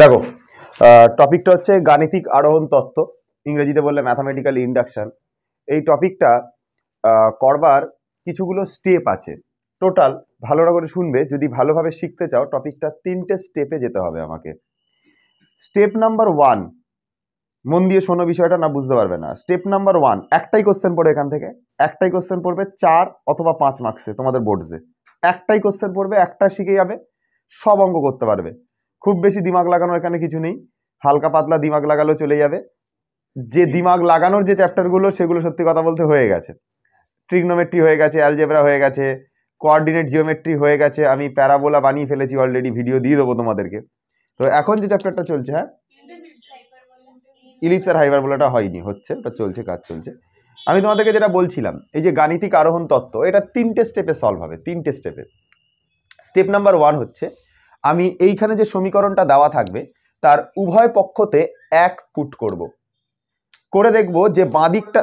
দেখো টপিকটা হচ্ছে গাণিতিক আরোহণ তত্ত্ব ইংরেজিতে বললে ম্যাথামেটিক্যাল ইন্ডাকশান এই টপিকটা করবার কিছুগুলো স্টেপ আছে টোটাল ভালোরা করে শুনবে যদি ভালোভাবে শিখতে চাও টপিকটা তিনটে স্টেপে যেতে হবে আমাকে স্টেপ নাম্বার ওয়ান মন দিয়ে শোনো বিষয়টা না বুঝতে পারবে না স্টেপ নাম্বার ওয়ান একটাই কোশ্চেন পড়বে এখান থেকে একটাই কোশ্চেন পড়বে চার অথবা পাঁচ মার্কসে তোমাদের বোর্ডসে একটাই কোশ্চেন পড়বে একটা শিখে যাবে সব অঙ্ক করতে পারবে খুব বেশি দিমাগ লাগানোর এখানে কিছু নেই হালকা পাতলা দিমাগ লাগালো চলে যাবে যে দিমাগ লাগানোর যে চ্যাপ্টারগুলো সেগুলো সত্যি কথা বলতে হয়ে গেছে ট্রিগনোমেট্রি হয়ে গেছে অ্যালজেব্রা হয়ে গেছে কোয়ার্ডিনেট জিওমেট্রি হয়ে গেছে আমি প্যারাবোলা বানিয়ে ফেলেছি অলরেডি ভিডিও দিয়ে দেবো তোমাদেরকে তো এখন যে চ্যাপ্টারটা চলছে হ্যাঁ ইলিপসার আর বলাটা হয়নি হচ্ছে ওটা চলছে কাজ চলছে আমি তোমাদেরকে যেটা বলছিলাম এই যে গাণিতিক আরোহণ তত্ত্ব এটা তিনটে স্টেপে সলভ হবে তিনটে স্টেপে স্টেপ নাম্বার ওয়ান হচ্ছে আমি এইখানে যে সমীকরণটা দেওয়া থাকবে তার উভয় পক্ষতে এক পুট করব। করে দেখব যে বাঁদিকটা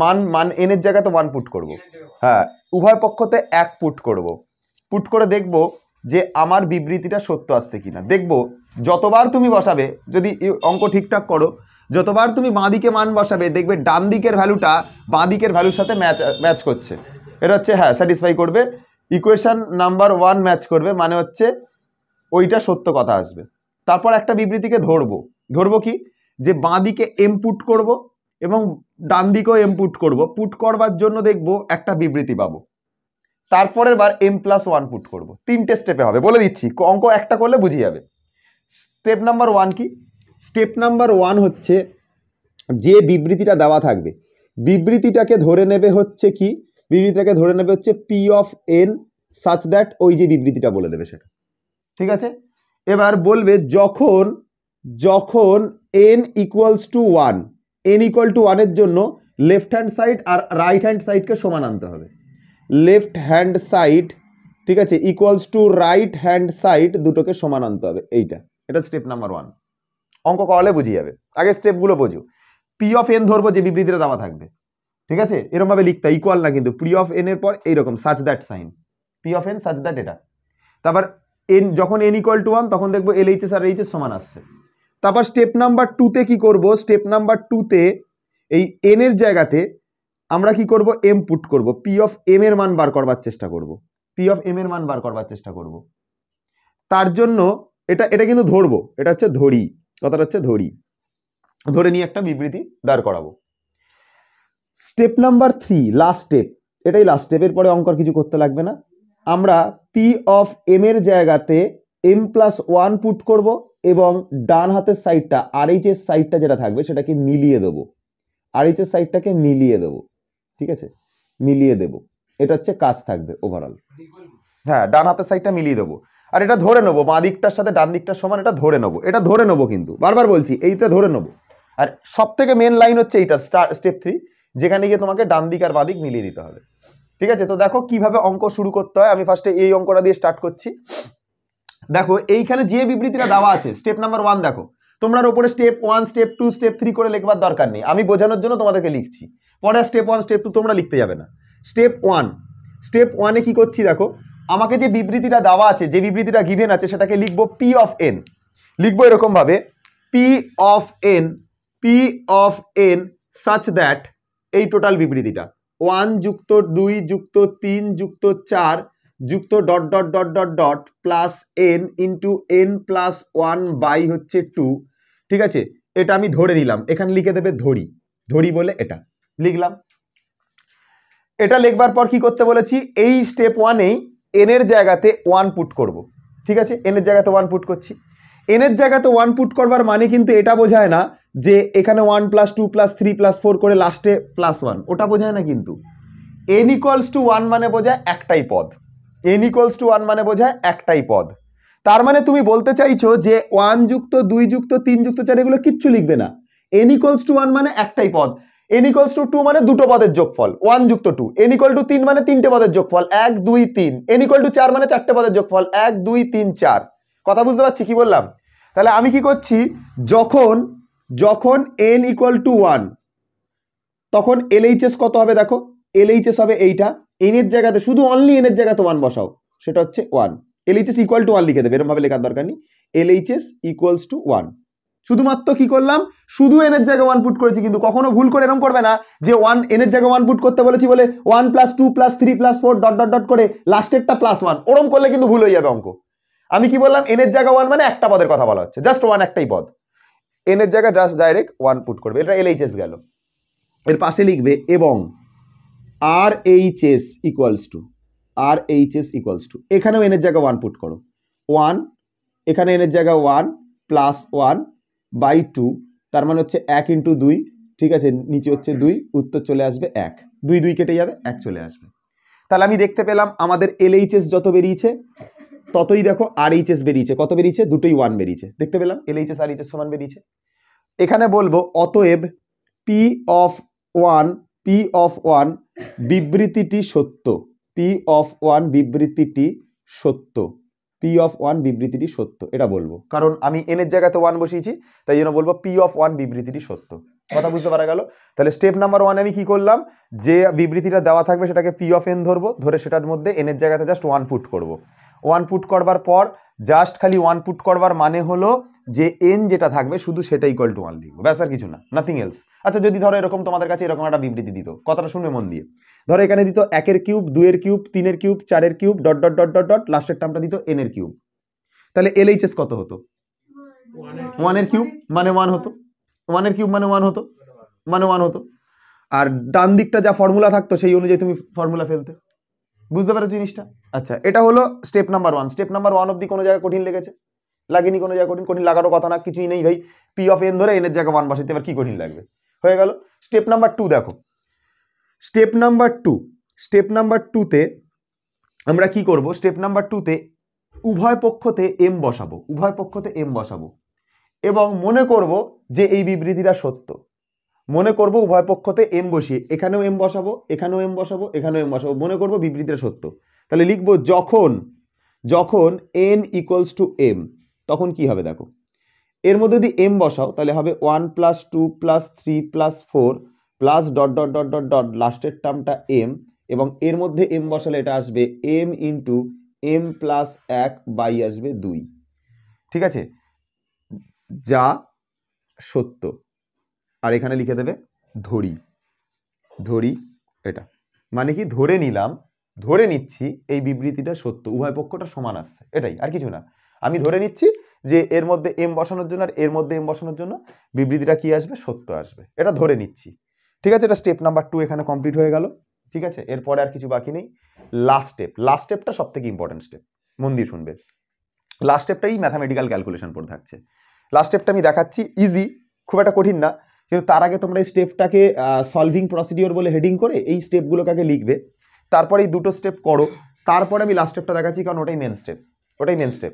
মান মান এনের তো ওয়ান পুট করব। হ্যাঁ উভয় পক্ষতে এক পুট করব। পুট করে দেখব যে আমার বিবৃতিটা সত্য আসছে কিনা দেখব যতবার তুমি বসাবে যদি অঙ্ক ঠিকঠাক করো যতবার তুমি বাঁদিকে মান বসাবে দেখবে ডান দিকের ভ্যালুটা বাঁদিকের ভ্যালুর সাথে ম্যাচ ম্যাচ করছে এটা হচ্ছে হ্যাঁ স্যাটিসফাই করবে ইকুয়েশান নাম্বার ওয়ান ম্যাচ করবে মানে হচ্ছে ওইটা সত্য কথা আসবে তারপর একটা বিবৃতিকে ধরবো ধরবো কি যে বাঁ দিকে এম পুট করব এবং ডান দিকেও এম পুট করব পুট করবার জন্য দেখব একটা বিবৃতি পাবো তারপরের বার এম প্লাস ওয়ান পুট করব তিনটে স্টেপে হবে বলে দিচ্ছি অঙ্ক একটা করলে বুঝে যাবে স্টেপ নাম্বার ওয়ান কি স্টেপ নাম্বার ওয়ান হচ্ছে যে বিবৃতিটা দেওয়া থাকবে বিবৃতিটাকে ধরে নেবে হচ্ছে কি বিবৃতিটাকে ধরে নেবে হচ্ছে P of N such that ওই যে বিবৃতিটা বলে দেবে সেটা ঠিক আছে এবার বলবে যখন যখন N equals to one N equal to ওয়ানের জন্য লেফট হ্যান্ড সাইড আর রাইট হ্যান্ড সাইডকে সমান আনতে হবে লেফট হ্যান্ড সাইড ঠিক আছে equals to right hand side দুটোকে সমান আনতে হবে এইটা এটা স্টেপ নাম্বার ওয়ান অঙ্ক করলে বুঝিয়ে যাবে আগে স্টেপগুলো বোঝো পি অফ এন ধরবো যে বিবৃতিটা দেওয়া থাকবে ঠিক আছে এরকমভাবে লিখতে ইকুয়াল না কিন্তু প্রি অফ এন এর পর এইরকম such that sign P of N such that এটা তারপর এন যখন এন ইকুয়াল টু ওয়ান তখন দেখবো এল এইচএস আর এইচএস সমান আসছে তারপর স্টেপ নাম্বার টুতে কি করব স্টেপ নাম্বার টুতে এই এন এর জায়গাতে আমরা কি করব এম পুট করব পি অফ এম এর মান বার করবার চেষ্টা করব পি অফ এম এর মান বার করবার চেষ্টা করব তার জন্য এটা এটা কিন্তু ধরবো এটা হচ্ছে ধরি কথাটা হচ্ছে ধরি ধরে নিয়ে একটা বিবৃতি দাঁড় করাবো step number three last step এটাই লাস্ট স্টেপ এরপরে অঙ্কর কিছু করতে লাগবে না আমরা পি অফ এম এর জায়গাতে এম প্লাস ওয়ান পুট করব এবং ডান হাতের সাইডটা আর এইচ এর সাইডটা যেটা থাকবে সেটাকে মিলিয়ে দেবো আর এইচ এর সাইডটাকে মিলিয়ে দেবো ঠিক আছে মিলিয়ে দেবো এটা হচ্ছে কাজ থাকবে ওভারঅল হ্যাঁ ডান হাতের সাইডটা মিলিয়ে দেবো আর এটা ধরে নেবো বাঁ দিকটার সাথে ডান দিকটার সমান এটা ধরে নেবো এটা ধরে নেবো কিন্তু বারবার বলছি এইটা ধরে নেবো আর সব থেকে মেন লাইন হচ্ছে এইটা স্টার স্টেপ থ্রি যেখানে গিয়ে তোমাকে ডান দিক আর বাদিক মিলিয়ে দিতে হবে ঠিক আছে তো দেখো কিভাবে অঙ্ক শুরু করতে হয় আমি ফার্স্টে এই অঙ্কটা দিয়ে স্টার্ট করছি দেখো এইখানে যে বিবৃতিটা দেওয়া আছে স্টেপ নাম্বার ওয়ান দেখো তোমরা ওপরে step one step two step three করে লেখবার দরকার নেই আমি বোঝানোর জন্য তোমাদেরকে লিখছি পরে স্টেপ ওয়ান স্টেপ টু তোমরা লিখতে যাবে না স্টেপ ওয়ান স্টেপ ওয়ানে কি করছি দেখো আমাকে যে বিবৃতিটা দেওয়া আছে যে বিবৃতিটা গিভেন আছে সেটাকে লিখবো পি অফ এন লিখবো এরকমভাবে P of N P of N such that এই টোটাল বিবৃতিটা ওয়ান যুক্ত দুই যুক্ত তিন যুক্ত চার যুক্ত dot dot dot dot dot plus N into N plus one by হচ্ছে টু ঠিক আছে এটা আমি ধরে নিলাম এখানে লিখে দেবে ধরি ধরি বলে এটা লিখলাম এটা লেখবার পর কি করতে বলেছি এই স্টেপ ওয়ানেই এনের জায়গাতে ওয়ান পুট করব। ঠিক আছে এনের জায়গাতে ওয়ান পুট করছি এনের জায়গাতে ওয়ান পুট করবার মানে কিন্তু এটা বোঝায় না যে এখানে one plus two plus three plus four করে লাস্টে প্লাস ওয়ান ওটা বোঝায় না কিন্তু এন ইকোয়ালস টু ওয়ান মানে বোঝায় একটাই পদ এন ইকোয়ালস টু ওয়ান মানে বোঝায় একটাই পদ তার মানে তুমি বলতে চাইছো যে ওয়ান যুক্ত দুই যুক্ত তিন যুক্ত চার এগুলো কিচ্ছু লিখবে না এন ইকোয়ালস টু ওয়ান মানে একটাই পদ এন ইকোয়ালস টু টু মানে দুটো পদের যোগফল ওয়ান যুক্ত টু এন ইকোয়াল টু তিন মানে তিনটে পদের যোগফল এক দুই তিন এন ইকোয়াল টু চার মানে চারটে পদের যোগফল এক দুই তিন চার কথা বুঝতে পারছি কি বললাম তাহলে আমি কি করছি যখন যখন এন ইকুয়াল টু ওয়ান তখন এলএইচএস কত হবে দেখো এলএইচএস হবে এইটা এন এর জায়গাতে শুধু অনলি এনের জায়গাতে ওয়ান বসাও সেটা হচ্ছে one LHS equal to one লিখে দেবে এরমভাবে লেখার দরকার নেই এলএইচএস ইকুয়ালস টু ওয়ান শুধুমাত্র কি করলাম শুধু এন এর জায়গায় ওয়ান পুট করেছি কিন্তু কখনো ভুল করে এরম করবে না যে ওয়ান এনের জায়গায় ওয়ান পুট করতে বলেছি বলে one plus two plus three plus four dot dot dot করে লাস্টেরটা প্লাস ওয়ান ওরম করলে কিন্তু ভুল হয়ে যাবে অঙ্ক আমি কি বললাম এন এর জায়গা ওয়ান মানে একটা পদের কথা বলা হচ্ছে জাস্ট ওয়ান একটাই পদ এনের জায়গায় জাস্ট ডাইরেক্ট ওয়ান পুট করবে এটা এলএইচএস গেল এর পাশে লিখবে এবং R H S equals to R H S equals to এখানেও এনের জায়গায় ওয়ান পুট করো ওয়ান এখানে এনের জায়গায় one plus one by two তার মানে হচ্ছে এক ইন্টু দুই ঠিক আছে নিচে হচ্ছে দুই উত্তর চলে আসবে এক দুই দুই কেটে যাবে এক চলে আসবে তাহলে আমি দেখতে পেলাম আমাদের এলএইচএস যত বেরিয়েছে ততই দেখো আর এইচএস বেরিয়েছে কত বেরিয়েছে দুটোই ওয়ান বেরিয়েছে দেখতে পেলাম এল এইচএস আর এইচএস সমান বেরিয়েছে এখানে বলবো অতএব P of one P of one বিবৃতিটি সত্য পি অফ ওয়ান বিবৃতিটি সত্য পি অফ ওয়ান বিবৃতিটি সত্য এটা বলবো কারণ আমি এনের জায়গাতে ওয়ান বসিয়েছি তাই জন্য বলবো পি অফ ওয়ান বিবৃতিটি সত্য কথা বুঝতে পারা গেল তাহলে স্টেপ নাম্বার ওয়ান আমি কি করলাম যে বিবৃতিটা দেওয়া থাকবে সেটাকে পি অফ এন ধরবো ধরে সেটার মধ্যে এনের জায়গাতে জাস্ট ওয়ান পুট করব ওয়ান পুট করবার পর জাস্ট খালি ওয়ান পুট করবার মানে হলো যে এন যেটা থাকবে শুধু সেটাই কল টু ওয়ান লিখবো ব্যাস আর কিছু না নাথিং এলস আচ্ছা যদি ধরো এরকম তোমাদের কাছে এরকম একটা বিবৃতি দিত কথাটা শুনবে মন দিয়ে ধরো এখানে দিত একের কিউব দুয়ের কিউব তিনের কিউব চারের cube dot dot dot dot dot লাস্টের টার্মটা দিত এন এর কিউব তাহলে এল এইচএস কত হতো ওয়ানের কিউব মানে ওয়ান হতো ওয়ানের কিউব মানে ওয়ান হতো মানে ওয়ান হতো আর ডান দিকটা যা ফর্মুলা থাকতো সেই অনুযায়ী তুমি ফর্মুলা ফেলতে বুঝতে পারো জিনিসটা আচ্ছা এটা হলো step number one step number one অব্দি কোনো জায়গায় কঠিন লেগেছে লাগেনি কোনো জায়গায় কঠিন কঠিন লাগারও কথা না কিছুই নেই ভাই পি অফ এন ধরে এনের জায়গায় ওয়ান বসাইতে এবার কী কঠিন লাগবে হয়ে গেল স্টেপ নাম্বার টু দেখো step number two step number টুতে আমরা কি করব স্টেপ নাম্বার টুতে উভয় পক্ষতে এম বসাবো উভয় পক্ষতে এম বসাবো এবং মনে করব যে এই বিবৃতিটা সত্য মনে করব উভয় পক্ষতে এম বসিয়ে এখানেও এম বসাবো এখানেও এম বসাবো এখানেও এম বসাবো মনে করব বিবৃতিটা সত্য তাহলে লিখব যখন যখন এন ইকুয়ালস টু এম তখন কি হবে দেখো এর মধ্যে যদি এম বসাও তাহলে হবে one plus two plus three plus four plus dot dot dot dot dot লাস্টের টার্মটা এম এবং এর মধ্যে এম বসালে এটা আসবে এম ইন্টু এম প্লাস এক বাই আসবে দুই ঠিক আছে যা সত্য আর এখানে লিখে দেবে ধরি ধরি এটা মানে কি ধরে নিলাম ধরে নিচ্ছি এই বিবৃতিটা সত্য উভয় পক্ষটা সমান আসছে এটাই আর কিছু না আমি ধরে নিচ্ছি যে এর মধ্যে এম বসানোর জন্য আর এর মধ্যে এম বসানোর জন্য বিবৃতিটা কি আসবে সত্য আসবে এটা ধরে নিচ্ছি ঠিক আছে এটা স্টেপ নাম্বার টু এখানে কমপ্লিট হয়ে গেল ঠিক আছে এরপরে আর কিছু বাকি নেই লাস্ট স্টেপ লাস্ট স্টেপটা সব থেকে ইম্পর্টেন্ট স্টেপ মন দিয়ে শুনবে লাস্ট স্টেপটাই ম্যাথামেটিক্যাল ক্যালকুলেশন পড়ে থাকছে লাস্ট স্টেপটা আমি দেখাচ্ছি ইজি খুব একটা কঠিন না কিন্তু তার আগে তোমরা এই স্টেপটাকে সলভিং প্রসিডিওর বলে হেডিং করে এই স্টেপগুলোকে আগে লিখবে তারপরে এই দুটো স্টেপ করো তারপরে আমি লাস্ট স্টেপটা দেখাচ্ছি কারণ ওটাই মেন স্টেপ ওটাই মেন স্টেপ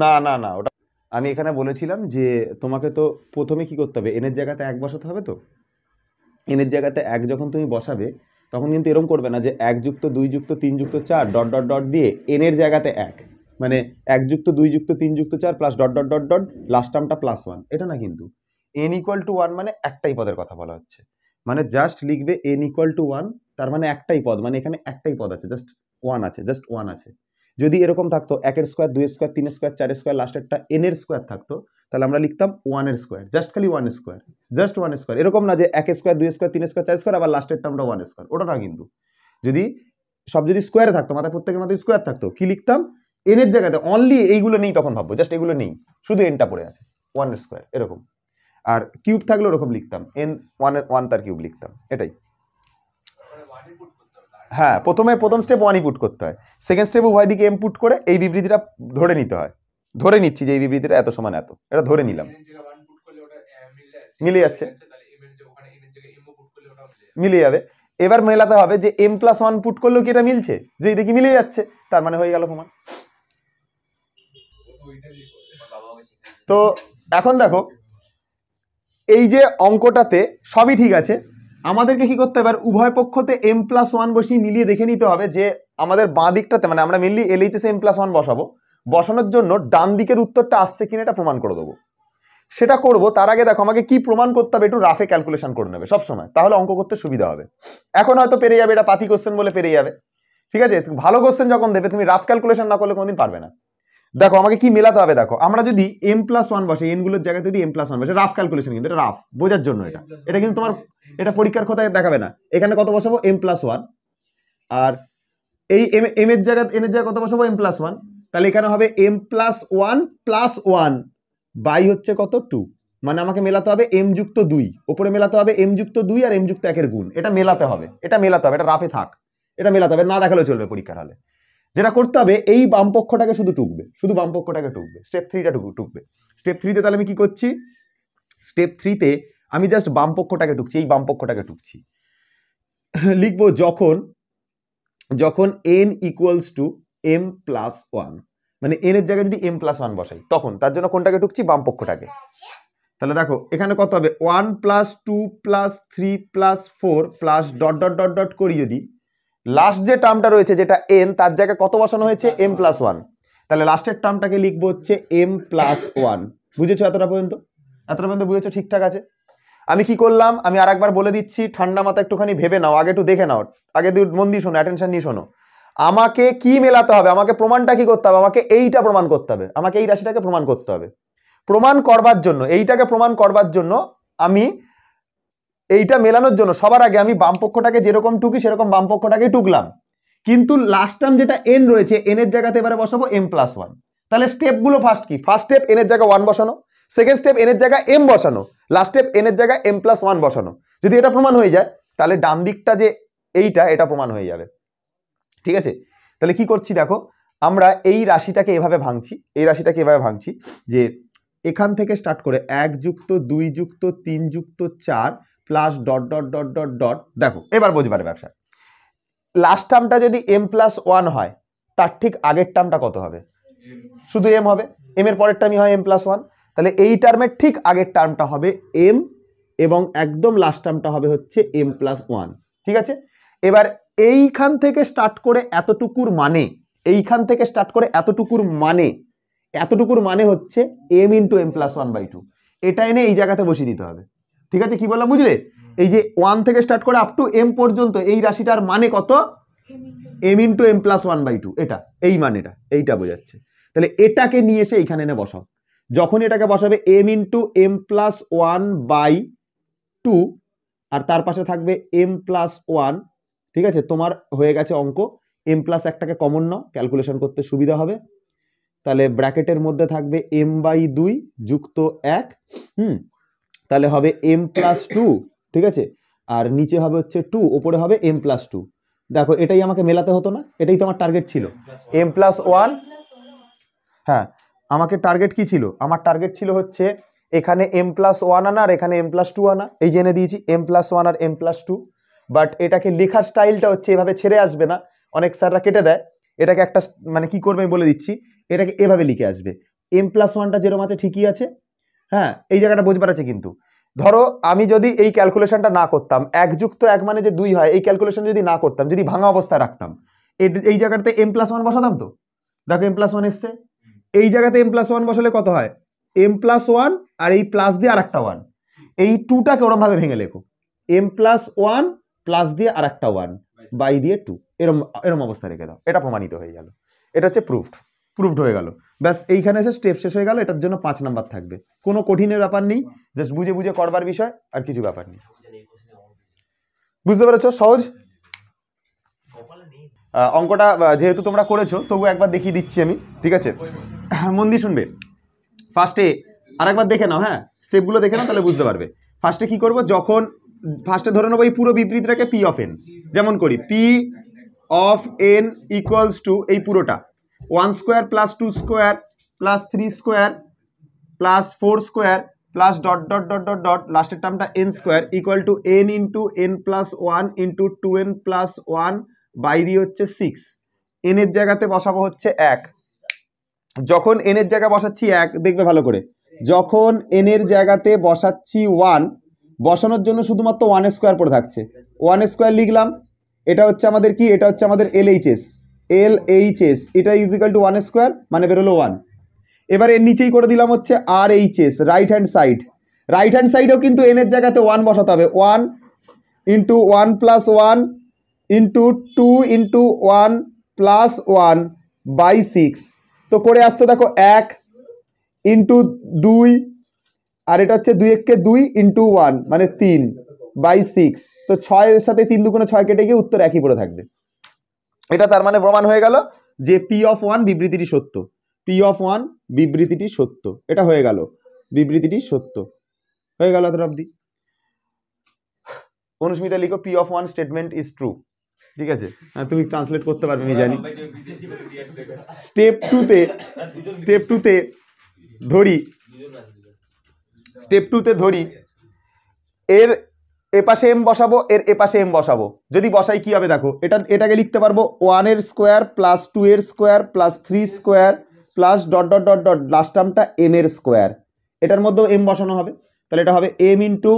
না না না ওটা আমি এখানে বলেছিলাম যে তোমাকে তো প্রথমে কি করতে হবে এনের জায়গাতে এক বসাতে হবে তো এনের জায়গাতে এক যখন তুমি বসাবে তখন কিন্তু এরকম করবে না যে এক যুক্ত দুই যুক্ত তিন যুক্ত চার ডট ডট ডট দিয়ে এনের জায়গাতে এক মানে এক যুক্ত দুই যুক্ত তিন যুক্ত চার plus dot dot dot dot last টার্মটা প্লাস ওয়ান এটা না কিন্তু এন ইকুয়াল টু ওয়ান মানে একটাই পদের কথা বলা হচ্ছে মানে জাস্ট লিখবে এন ইকুয়াল টু ওয়ান তার মানে একটাই পদ মানে এখানে একটাই পদ আছে জাস্ট ওয়ান আছে জাস্ট ওয়ান আছে যদি এরকম থাকতো একের স্কোয়ার দুই স্কোয়ার তিন স্কোয়ার চার স্কোয়ার লাস্টেরটা এনের স্কোয়ার থাকতো তাহলে আমরা লিখতাম ওয়ানের স্কোয়ার জাস্ট খালি one square just one square এরকম না যে এক স্কোয়ার দুই স্কোয়ার তিন স্কোয়ার চার স্কোয়ার আবার লাস্টেরটা আমরা ওয়ান স্কোয়ার ওটা না কিন্তু যদি সব যদি স্কোয়ারে থাকতো মাথায় প্রত্যেকের মাথায় স্কোয়ার থাকতো কি লিখতাম এনের জায়গাতে অনলি এইগুলো নেই তখন ভাববো জাস্ট এগুলো নেই শুধু এনটা পড়ে আছে ওয়ান স্কোয়ার এরকম আর কিউব থাকলে ওরকম লিখতাম এন ওয়ান ওয়ান তার কিউব লিখতাম এটাই হ্যাঁ প্রথমে প্রথম স্টেপ ওয়ানই পুট করতে হয় সেকেন্ড স্টেপ উভয় দিকে এম পুট করে এই বিবৃতিটা ধরে নিতে হয় ধরে নিচ্ছি যে এই বিবৃতিটা এত সমান এত এটা ধরে নিলাম মিলে যাচ্ছে মিলে যাবে এবার মেলাতে হবে যে এম প্লাস ওয়ান পুট করলেও কি এটা মিলছে যে এই দেখি মিলে যাচ্ছে তার মানে হয়ে গেল সমান তো এখন দেখো এই যে অঙ্কটাতে সবই ঠিক আছে আমাদেরকে কি করতে হবে উভয় পক্ষতে এম প্লাস ওয়ান বসিয়ে মিলিয়ে দেখে নিতে হবে যে আমাদের বাঁ দিকটাতে মানে আমরা mainly L H S M plus one বসাবো বসানোর জন্য ডান দিকের উত্তরটা আসছে কিনা এটা প্রমাণ করে দেবো সেটা করব তার আগে দেখো আমাকে কি প্রমাণ করতে হবে একটু রাফে ক্যালকুলেশন করে নেবে সবসময় তাহলে অঙ্ক করতে সুবিধা হবে এখন হয়তো পেরে যাবে এটা পাতি কোশ্চেন বলে পেরে যাবে ঠিক আছে ভালো কোশ্চেন যখন দেবে তুমি রাফ ক্যালকুলেশন না করলে কোনোদিন পারবে না দেখো আমাকে কি মেলাতে হবে দেখো আমরা যদি এম প্লাস ওয়ান বসে এনগুলোর জায়গায় যদি এম প্লাস ওয়ান বসে রাফ ক্যালকুলেশন কিন্তু এটা রাফ বোঝার জন্য এটা এটা কিন্তু তোমার এটা পরীক্ষার কথা দেখাবে না এখানে কত বসাবো এম প্লাস ওয়ান আর এই এম এম এর জায়গা এন এর জায়গায় কত বসাবো এম প্লাস ওয়ান তাহলে এখানে হবে M plus one plus one by হচ্ছে কত টু মানে আমাকে মেলাতে হবে এম যুক্ত দুই ওপরে মেলাতে হবে এম যুক্ত দুই আর এম যুক্ত একের গুণ এটা মেলাতে হবে এটা মেলাতে হবে এটা রাফে থাক এটা মেলাতে হবে না দেখালেও চলবে পরীক্ষার হলে যেটা করতে হবে এই বামপক্ষটাকে শুধু টুকবে শুধু বামপক্ষটাকে টুকবে স্টেপ থ্রিটা টুকু টুকবে স্টেপ থ্রিতে তাহলে আমি কী করছি স্টেপ থ্রিতে আমি জাস্ট বামপক্ষটাকে টুকছি এই বামপক্ষটাকে টুকছি লিখব যখন যখন N equals to M plus one মানে এন এর জায়গায় যদি এম প্লাস ওয়ান বসাই তখন তার জন্য কোনটাকে টুকছি বামপক্ষটাকে তাহলে দেখো এখানে কত হবে one plus two plus three plus four plus dot dot dot dot করি যদি লাস্ট যে টার্মটা রয়েছে যেটা এন তার জায়গায় কত বসানো হয়েছে এম প্লাস ওয়ান তাহলে লাস্টের টার্মটাকে লিখবো হচ্ছে এম প্লাস ওয়ান বুঝেছো এতটা পর্যন্ত এতটা পর্যন্ত বুঝেছো ঠিকঠাক আছে আমি কি করলাম আমি আর একবার বলে দিচ্ছি ঠান্ডা মাথা একটুখানি ভেবে নাও আগে একটু দেখে নাও আগে মন দিয়ে শোনো অ্যাটেনশন নিয়ে শোনো আমাকে কি মেলাতে হবে আমাকে প্রমাণটা কি করতে হবে আমাকে এইটা প্রমাণ করতে হবে আমাকে এই রাশিটাকে প্রমাণ করতে হবে প্রমাণ করবার জন্য এইটাকে প্রমাণ করবার জন্য আমি এইটা মেলানোর জন্য সবার আগে আমি বামপক্ষটাকে যেরকম টুকি সেরকম বামপক্ষটাকে টুকলাম কিন্তু লাস্ট টার্ম যেটা এন রয়েছে এন এর জায়গাতে এবারে বসাবো এম প্লাস ওয়ান তাহলে স্টেপগুলো ফার্স্ট কি ফার্স্ট স্টেপ এন এর জায়গা ওয়ান বসানো সেকেন্ড স্টেপ এন এর জায়গা এম বসানো লাস্ট স্টেপ এন এর জায়গা এম প্লাস ওয়ান বসানো যদি এটা প্রমাণ হয়ে যায় তাহলে ডান দিকটা যে এইটা এটা প্রমাণ হয়ে যাবে ঠিক আছে তাহলে কি করছি দেখো আমরা এই রাশিটাকে এভাবে ভাঙছি এই রাশিটাকে এভাবে ভাঙছি যে এখান থেকে স্টার্ট করে এক যুক্ত দুই যুক্ত তিন যুক্ত চার plus dot dot dot dot dot দেখো এবার বুঝতে পারে ব্যবসা লাস্ট টার্মটা যদি এম প্লাস ওয়ান হয় তার ঠিক আগের টার্মটা কত হবে শুধু এম হবে এম এর পরের টার্মই হয় এম প্লাস ওয়ান তাহলে এই টার্মের ঠিক আগের টার্মটা হবে এম এবং একদম লাস্ট টার্মটা হবে হচ্ছে এম প্লাস ওয়ান ঠিক আছে এবার এইখান থেকে স্টার্ট করে এতটুকুর মানে এইখান থেকে স্টার্ট করে এতটুকুর মানে এতটুকুর মানে হচ্ছে m into M plus one by two এটা এনে এই জায়গাতে বসিয়ে দিতে হবে ঠিক আছে কি বললাম বুঝলে এই যে ওয়ান থেকে স্টার্ট করে আপ টু এম পর্যন্ত এই রাশিটার মানে কত m into M plus one by two এটা এই মানেটা এইটা বোঝাচ্ছে তাহলে এটাকে নিয়ে এসে এইখানে এনে বসাও যখন এটাকে বসাবে m into M plus one by two আর তার পাশে থাকবে এম প্লাস ওয়ান ঠিক আছে তোমার হয়ে গেছে অঙ্ক এম প্লাস একটাকে কমন নাও ক্যালকুলেশন করতে সুবিধা হবে তাহলে ব্র্যাকেটের মধ্যে থাকবে এম বাই দুই যুক্ত এক হুম তাহলে হবে এম প্লাস টু ঠিক আছে আর নিচে হবে হচ্ছে টু ওপরে হবে এম প্লাস টু দেখো এটাই আমাকে মেলাতে হতো না এটাই তো আমার টার্গেট ছিল এম প্লাস ওয়ান হ্যাঁ আমাকে টার্গেট কি ছিল আমার টার্গেট ছিল হচ্ছে এখানে এম প্লাস ওয়ান আনা আর এখানে এম প্লাস টু আনা এই জেনে দিয়েছি এম প্লাস ওয়ান আর এম প্লাস টু বাট এটাকে লেখার স্টাইলটা হচ্ছে এভাবে ছেড়ে আসবে না অনেক স্যাররা কেটে দেয় এটাকে একটা মানে কি করবে বলে দিচ্ছি এটাকে এভাবে লিখে আসবে এম প্লাস ওয়ানটা যেরকম আছে ঠিকই আছে হ্যাঁ এই জায়গাটা বোঝবার আছে কিন্তু ধরো আমি যদি এই ক্যালকুলেশনটা না করতাম এক যুক্ত এক মানে যে দুই হয় এই ক্যালকুলেশন যদি না করতাম যদি ভাঙা অবস্থায় রাখতাম এই জায়গাটাতে এম প্লাস ওয়ান বসাতাম তো দেখো এম প্লাস ওয়ান এসছে এই জায়গাতে এম প্লাস ওয়ান বসালে কত হয় এম প্লাস ওয়ান আর এই প্লাস দিয়ে আর একটা ওয়ান এই টুটাকে ওরমভাবে ভেঙে লেখো এম প্লাস ওয়ান প্লাস দিয়ে আর একটা ওয়ান বাই দিয়ে টু এরম এরম অবস্থা রেখে দাও এটা প্রমাণিত হয়ে গেল এটা হচ্ছে প্রুফড প্রুভড হয়ে গেল ব্যাস এইখানে এসে স্টেপ শেষ হয়ে গেল এটার জন্য পাঁচ নাম্বার থাকবে কোনো কঠিনের ব্যাপার নেই জাস্ট বুঝে বুঝে করবার বিষয় আর কিছু ব্যাপার নেই বুঝতে পেরেছ সহজ অঙ্কটা যেহেতু তোমরা করেছো তবু একবার দেখিয়ে দিচ্ছি আমি ঠিক আছে মন দিয়ে শুনবে ফার্স্টে আর একবার দেখে নাও হ্যাঁ স্টেপগুলো দেখে নাও তাহলে বুঝতে পারবে ফার্স্টে কি করব যখন ফার্স্টে ধরে নেবো এই পুরো বিবৃতিটাকে পি অফ এন যেমন করি P of N equals to এই পুরোটা one square plus two square plus three square plus four square plus dot dot dot dot dot লাস্টের টার্মটা n square equal to n into N plus one into two N plus one বাইরি হচ্ছে six এনের জায়গাতে বসাবো হচ্ছে এক যখন এনের জায়গা বসাচ্ছি এক দেখবে ভালো করে যখন এনের জায়গাতে বসাচ্ছি ওয়ান বসানোর জন্য শুধুমাত্র ওয়ান স্কোয়ার পড়ে থাকছে ওয়ান স্কোয়ার লিখলাম এটা হচ্ছে আমাদের কি এটা হচ্ছে আমাদের এলএইচএস এল এইচ এস এটা ইজিক্যাল টু ওয়ান স্কোয়ার মানে বেরোলো ওয়ান এবার এর নিচেই করে দিলাম হচ্ছে R H S right hand side right hand সাইডেও কিন্তু এনের জায়গাতে ওয়ান বসাতে হবে one into one plus one into two into one plus one by six তো করে আসছে দেখো এক ইন্টু দুই আর এটা হচ্ছে দুই এককে দুই ইন্টু ওয়ান মানে তিন বাই সিক্স তো ছয়ের সাথে তিন দুগুণে ছয় কেটে গিয়ে উত্তর একই পড়ে থাকবে এটা তার মানে প্রমাণ হয়ে গেল যে পি অফ ওয়ান বিবৃতিটি সত্য পি অফ ওয়ান বিবৃতিটি সত্য এটা হয়ে গেল বিবৃতিটি সত্য হয়ে গেল এত অনুস্মিতা লিখো P of one statement is true ঠিক আছে হ্যাঁ, তুমি ট্রান্সলেট করতে পারবে জানি স্টেপ টুতে স্টেপ টুতে ধরি স্টেপ টুতে ধরি এর এপাশে এম বসাবো এর এপাশে এম বসাবো যদি বসাই কি হবে দেখো এটা এটাকে লিখতে পারবো ওয়ানের স্কোয়ার প্লাস টু এর square plus three square plus dot dot dot dot last টার্মটা এম এর স্কোয়ার এটার মধ্যেও এম বসানো হবে তাহলে এটা হবে এম ইন্টু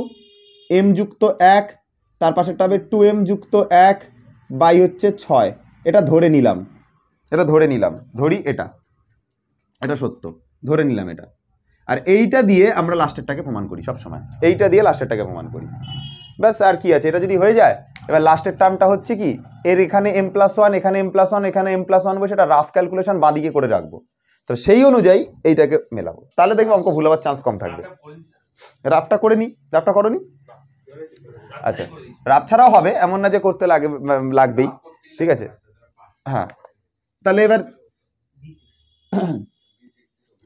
এম যুক্ত এক তার পাশেরটা হবে টু এম যুক্ত এক বাই হচ্ছে ছয় এটা ধরে নিলাম এটা ধরে নিলাম ধরি এটা এটা সত্য ধরে নিলাম এটা আর এইটা দিয়ে আমরা লাস্টেরটাকে প্রমাণ করি সবসময় এইটা দিয়ে লাস্টেরটাকে প্রমাণ করি ব্যাস আর কি আছে এটা যদি হয়ে যায় এবার লাস্টের টার্মটা হচ্ছে কি এর এখানে এম প্লাস ওয়ান এখানে এম প্লাস ওয়ান এখানে এম প্লাস ওয়ান সেটা রাফ ক্যালকুলেশন বাঁদিকে করে রাখবো তো সেই অনুযায়ী এইটাকে মেলাবো তাহলে দেখবো অঙ্ক ভুল হওয়ার চান্স কম থাকবে রাফটা করে নিই রাফটা করো নি আচ্ছা রাফ ছাড়াও হবে এমন না যে করতে লাগে লাগবেই ঠিক আছে হ্যাঁ তাহলে এবার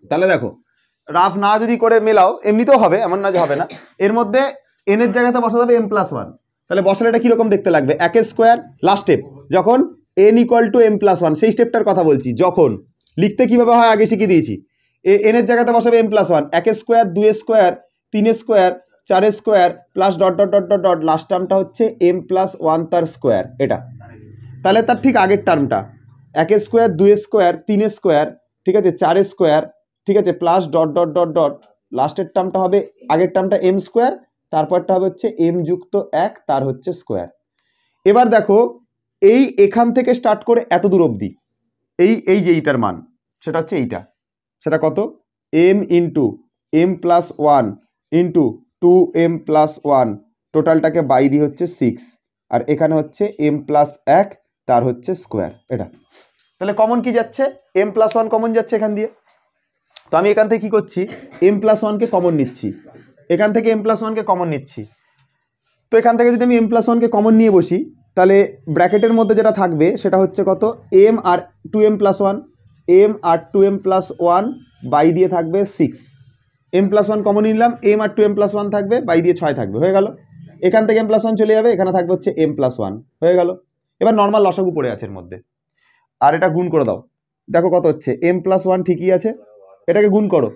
তাহলে দেখো রাফ না যদি করে মেলাও এমনিতেও হবে এমন না যে হবে না এর মধ্যে এন এর জায়গাতে বসাতে হবে এম প্লাস ওয়ান তাহলে বসালে এটা কীরকম দেখতে লাগবে এক স্কোয়ার লাস্ট স্টেপ যখন N equal to M plus one সেই স্টেপটার কথা বলছি যখন লিখতে কীভাবে হয় আগে শিখিয়ে দিয়েছি এ এন এর জায়গাতে বসাবে এম প্লাস ওয়ান এক স্কোয়ার দুই স্কোয়ার তিন স্কোয়ার চার square plus dot dot dot dot dot last টার্মটা হচ্ছে এম প্লাস ওয়ান তার স্কোয়ার এটা তাহলে তার ঠিক আগের টার্মটা এক স্কোয়ার দুই স্কোয়ার তিন স্কোয়ার ঠিক আছে চার স্কোয়ার ঠিক আছে plus dot dot dot dot লাস্টের টার্মটা হবে আগের টার্মটা এম স্কোয়ার তারপরটা হবে হচ্ছে এম যুক্ত এক তার হচ্ছে স্কোয়ার এবার দেখো এই এখান থেকে স্টার্ট করে এত দূর অবধি এই এই যে এইটার মান সেটা হচ্ছে এইটা সেটা কত m into M plus one into two M plus one টোটালটাকে বাই দিয়ে হচ্ছে সিক্স আর এখানে হচ্ছে এম প্লাস এক তার হচ্ছে স্কোয়ার এটা তাহলে কমন কি যাচ্ছে এম প্লাস ওয়ান কমন যাচ্ছে এখান দিয়ে তো আমি এখান থেকে কী করছি এম প্লাস ওয়ানকে কমন নিচ্ছি এখান থেকে এম প্লাস ওয়ানকে কমন নিচ্ছি তো এখান থেকে যদি আমি এম প্লাস ওয়ানকে কমন নিয়ে বসি তাহলে ব্র্যাকেটের মধ্যে যেটা থাকবে সেটা হচ্ছে কত এম আর two M plus one m আর two M plus one by দিয়ে থাকবে six m plus one common নিলাম এম আর টু এম প্লাস ওয়ান থাকবে বাই দিয়ে ছয় থাকবে হয়ে গেল এখান থেকে এম প্লাস ওয়ান চলে যাবে এখানে থাকবে হচ্ছে এম প্লাস ওয়ান হয়ে গেল এবার নর্মাল লসাগু পড়ে আছে এর মধ্যে আর এটা গুণ করে দাও দেখো কত হচ্ছে এম প্লাস ওয়ান ঠিকই আছে এটাকে গুণ করো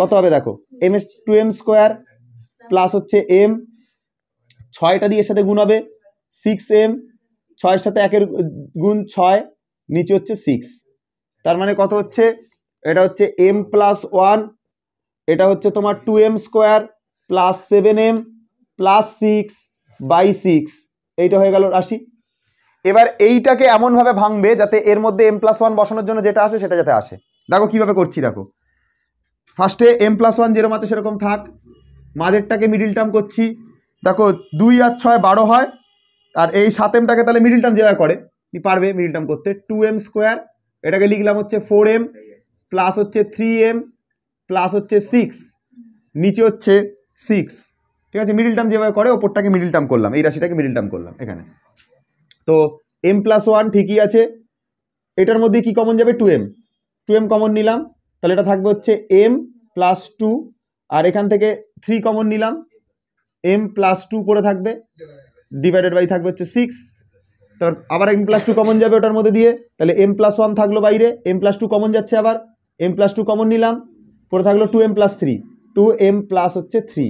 কত হবে দেখো m S two m square plus হচ্ছে এম ছয়টা দিয়ে সাথে গুণ হবে সিক্স এম ছয়ের সাথে একের গুণ ছয় নিচে হচ্ছে সিক্স তার মানে কত হচ্ছে এটা হচ্ছে এম প্লাস ওয়ান এটা হচ্ছে তোমার two m square plus seven m plus six by six এইটা হয়ে গেল রাশি এবার এইটাকে এমনভাবে ভাঙবে যাতে এর মধ্যে এম প্লাস ওয়ান বসানোর জন্য যেটা আসে সেটা যাতে আসে দেখো কিভাবে করছি দেখো ফার্স্টে এম প্লাস ওয়ান যেরকম আছে সেরকম থাক মাঝেরটাকে মিডিল টার্ম করছি দেখো দুই আর ছয় বারো হয় আর এই সাত এমটাকে তাহলে মিডিল টার্ম যেভাবে করে কি পারবে মিডিল টার্ম করতে টু এম স্কোয়ার এটাকে লিখলাম হচ্ছে ফোর এম প্লাস হচ্ছে থ্রি এম প্লাস হচ্ছে সিক্স নিচে হচ্ছে সিক্স ঠিক আছে মিডিল টার্ম যেভাবে করে ওপরটাকে মিডিল টার্ম করলাম এই রাশিটাকে মিডিল টার্ম করলাম এখানে তো এম প্লাস ওয়ান ঠিকই আছে এটার মধ্যে কি কমন যাবে two m two m common নিলাম তাহলে এটা থাকবে হচ্ছে এম প্লাস টু আর এখান থেকে থ্রি কমন নিলাম এম প্লাস টু করে থাকবে ডিভাইডেড বাই থাকবে হচ্ছে সিক্স তারপর আবার এম প্লাস টু কমন যাবে ওটার মধ্যে দিয়ে তাহলে এম প্লাস ওয়ান থাকলো বাইরে এম প্লাস টু কমন যাচ্ছে আবার এম প্লাস টু কমন নিলাম পরে থাকলো two M plus three two M plus হচ্ছে থ্রি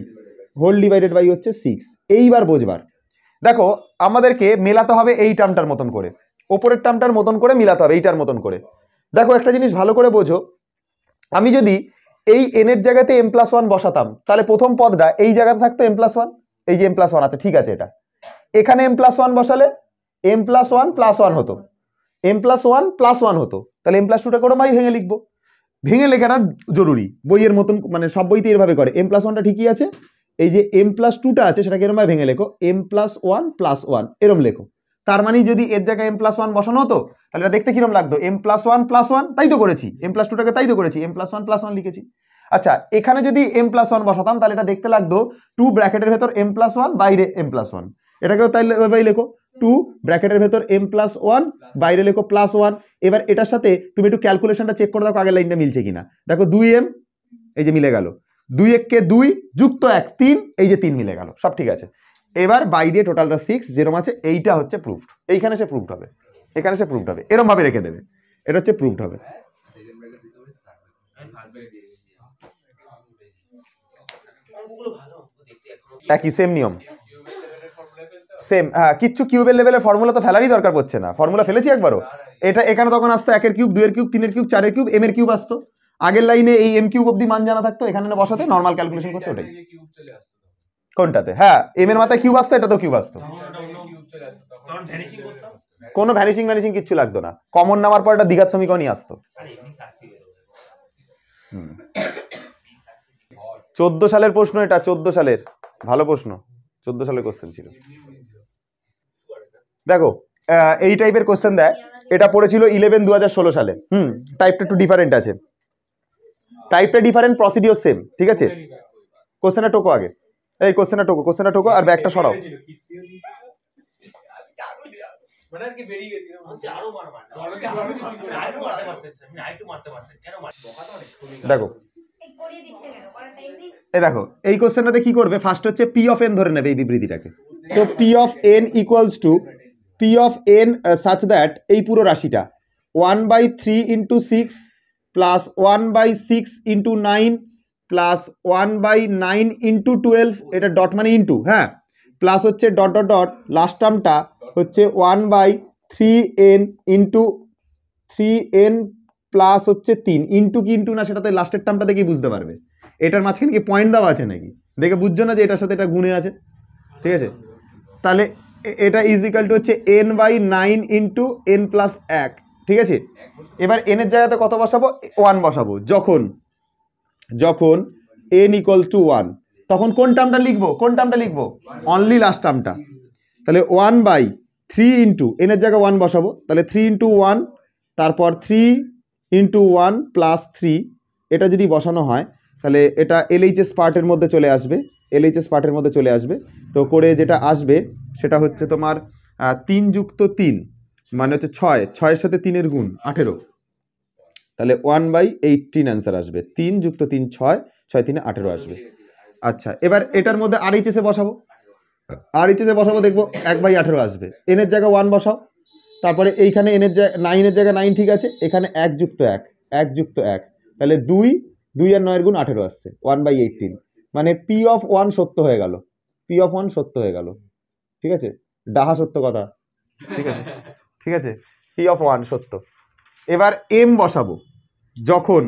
হোল ডিভাইডেড বাই হচ্ছে সিক্স এইবার বোঝবার দেখো আমাদেরকে মেলাতে হবে এই টার্মটার মতন করে ওপরের টার্মটার মতন করে মিলাতে হবে এইটার মতন করে দেখো একটা জিনিস ভালো করে বোঝো আমি যদি এই এন এর জায়গাতে এম প্লাস ওয়ান বসাতাম তাহলে প্রথম পদটা এই জায়গাতে থাকতো এম প্লাস ওয়ান এই যে এম প্লাস ওয়ান আছে ঠিক আছে এটা এখানে এম প্লাস ওয়ান বসালে m plus one plus one হতো m plus one plus one হতো তাহলে এম প্লাস টুটা মাই ভেঙে লিখবো ভেঙে লেখাটা জরুরি বইয়ের মতন মানে সব বইতে এভাবে করে এম প্লাস ওয়ানটা ঠিকই আছে এই যে এম প্লাস টুটা আছে সেটাকে এরমভাবে ভেঙে লেখো m plus one plus one এরম লেখো তার মানে যদি এর জায়গায় এম প্লাস ওয়ান বসানো হতো তাহলে এটা দেখতে কিরম লাগতো m plus one plus one তাই তো করেছি এম প্লাস টুটাকে তাই তো করেছি m plus one plus one লিখেছি আচ্ছা এখানে যদি এম প্লাস ওয়ান বসাতাম তাহলে এটা দেখতে লাগতো টু ব্র্যাকেটের ভেতর এম প্লাস ওয়ান বাইরে এম প্লাস ওয়ান এটাকেও তাই এভাবেই লেখো টু ব্র্যাকেটের ভেতর এম প্লাস ওয়ান বাইরে লেখো প্লাস ওয়ান এবার এটার সাথে তুমি একটু ক্যালকুলেশনটা চেক করে দেখো আগের লাইনটা মিলছে কিনা দেখো দুই এম এই যে মিলে গেল দুই এককে দুই যুক্ত এক তিন এই যে তিন মিলে গেল সব ঠিক আছে এবার বাই দিয়ে টোটালটা সিক্স যেরকম আছে এইটা হচ্ছে প্রুফড এইখানে সে প্রুফড হবে এখানে সে প্রুভড হবে এরমভাবে রেখে দেবে এটা হচ্ছে প্রুভড হবে একই সেম নিয়ম সেম হ্যাঁ কিচ্ছু কিউবের লেভেলের ফর্মুলা তো ফেলারই দরকার পড়ছে না ফর্মুলা ফেলেছি একবারও এটা এখানে তখন আসতো একের কিউব দুয়ের কিউব তিনের কিউব চারের কিউব এম এর কিউব আসতো আগের লাইনে এই এম কিউব অব্দি মান জানা থাকতো এখানে বসাতে নর্মাল ক্যালকুলেশন করতে ওটাই কোনটাতে হ্যাঁ এম এর মাথায় কিউব আসতো এটা তো কিউব আসতো কোনো ভ্যানিশিং ভ্যানিশিং কিচ্ছু লাগতো না কমন নামার পর একটা দীঘার সমীকরণই আসতো চোদ্দ সালের প্রশ্ন এটা চোদ্দ সালের ভালো প্রশ্ন চোদ্দ সালের কোশ্চেন ছিল দেখো এই টাইপের কোশ্চেন দেয় এটা পড়েছিল ইলেভেন দু হাজার ষোলো সালে হুম টাইপটা একটু ডিফারেন্ট আছে টাইপটা ডিফারেন্ট প্রসিডিওর সেম ঠিক আছে কোশ্চেনটা টোকো আগে এই কোশ্চেনটা টোকো কোশ্চেনটা টোকো আর ব্যাগটা সরাও মানে দেখো এই দেখো এই কোশ্চেনটাতে কি করবে ফার্স্ট হচ্ছে পি অফ এন ধরে নেবে এই বিবৃতিটাকে তো P of N equals to P of N such that এই পুরো রাশিটা one by three into six plus one by six into nine plus one by nine into twelve এটা ডট মানে ইন্টু হ্যাঁ প্লাস হচ্ছে ডট ডট ডট লাস্ট টার্মটা হচ্ছে one by three n into three n plus হচ্ছে তিন into কি into না সেটা তো লাস্টের টার্মটা দেখেই বুঝতে পারবে এটার মাঝখানে কি পয়েন্ট দেওয়া আছে নাকি দেখে বুঝছো না যে এটার সাথে এটা গুণে আছে ঠিক আছে তাহলে এটা ইজ ইকাল টু হচ্ছে n by nine into N plus এক ঠিক আছে এবার এনের জায়গাতে কত বসাবো ওয়ান বসাবো যখন যখন এন ইকুয়াল টু ওয়ান তখন কোন টার্মটা লিখবো কোন টার্মটা লিখবো অনলি লাস্ট টার্মটা তাহলে ওয়ান বাই থ্রি ইন্টু এনের জায়গায় ওয়ান বসাবো তাহলে থ্রি ইন্টু ওয়ান তারপর three into one plus three এটা যদি বসানো হয় তাহলে এটা এলএইচএস পার্টের মধ্যে চলে আসবে এলএইচএস পার্টের মধ্যে চলে আসবে তো করে যেটা আসবে সেটা হচ্ছে তোমার তিন যুক্ত তিন মানে হচ্ছে ছয় ছয়ের সাথে তিনের গুণ আঠেরো তাহলে ওয়ান বাই এইটিন অ্যান্সার আসবে তিন যুক্ত তিন ছয় ছয় তিনে আঠেরো আসবে আচ্ছা এবার এটার মধ্যে আর এইচএসে বসাবো আর ইতিতে বসাবো দেখবো এক বাই আঠেরো আসবে এনের জায়গায় ওয়ান বসাও তারপরে এইখানে এনের জায়গা নাইনের জায়গায় নাইন ঠিক আছে এখানে এক যুক্ত এক এক যুক্ত এক তাহলে দুই দুই আর নয়ের গুণ আঠেরো আসছে ওয়ান বাই এইটিন মানে পি অফ ওয়ান সত্য হয়ে গেল পি অফ ওয়ান সত্য হয়ে গেল ঠিক আছে ডাহা সত্য কথা ঠিক আছে ঠিক আছে পি অফ ওয়ান সত্য এবার এম বসাবো যখন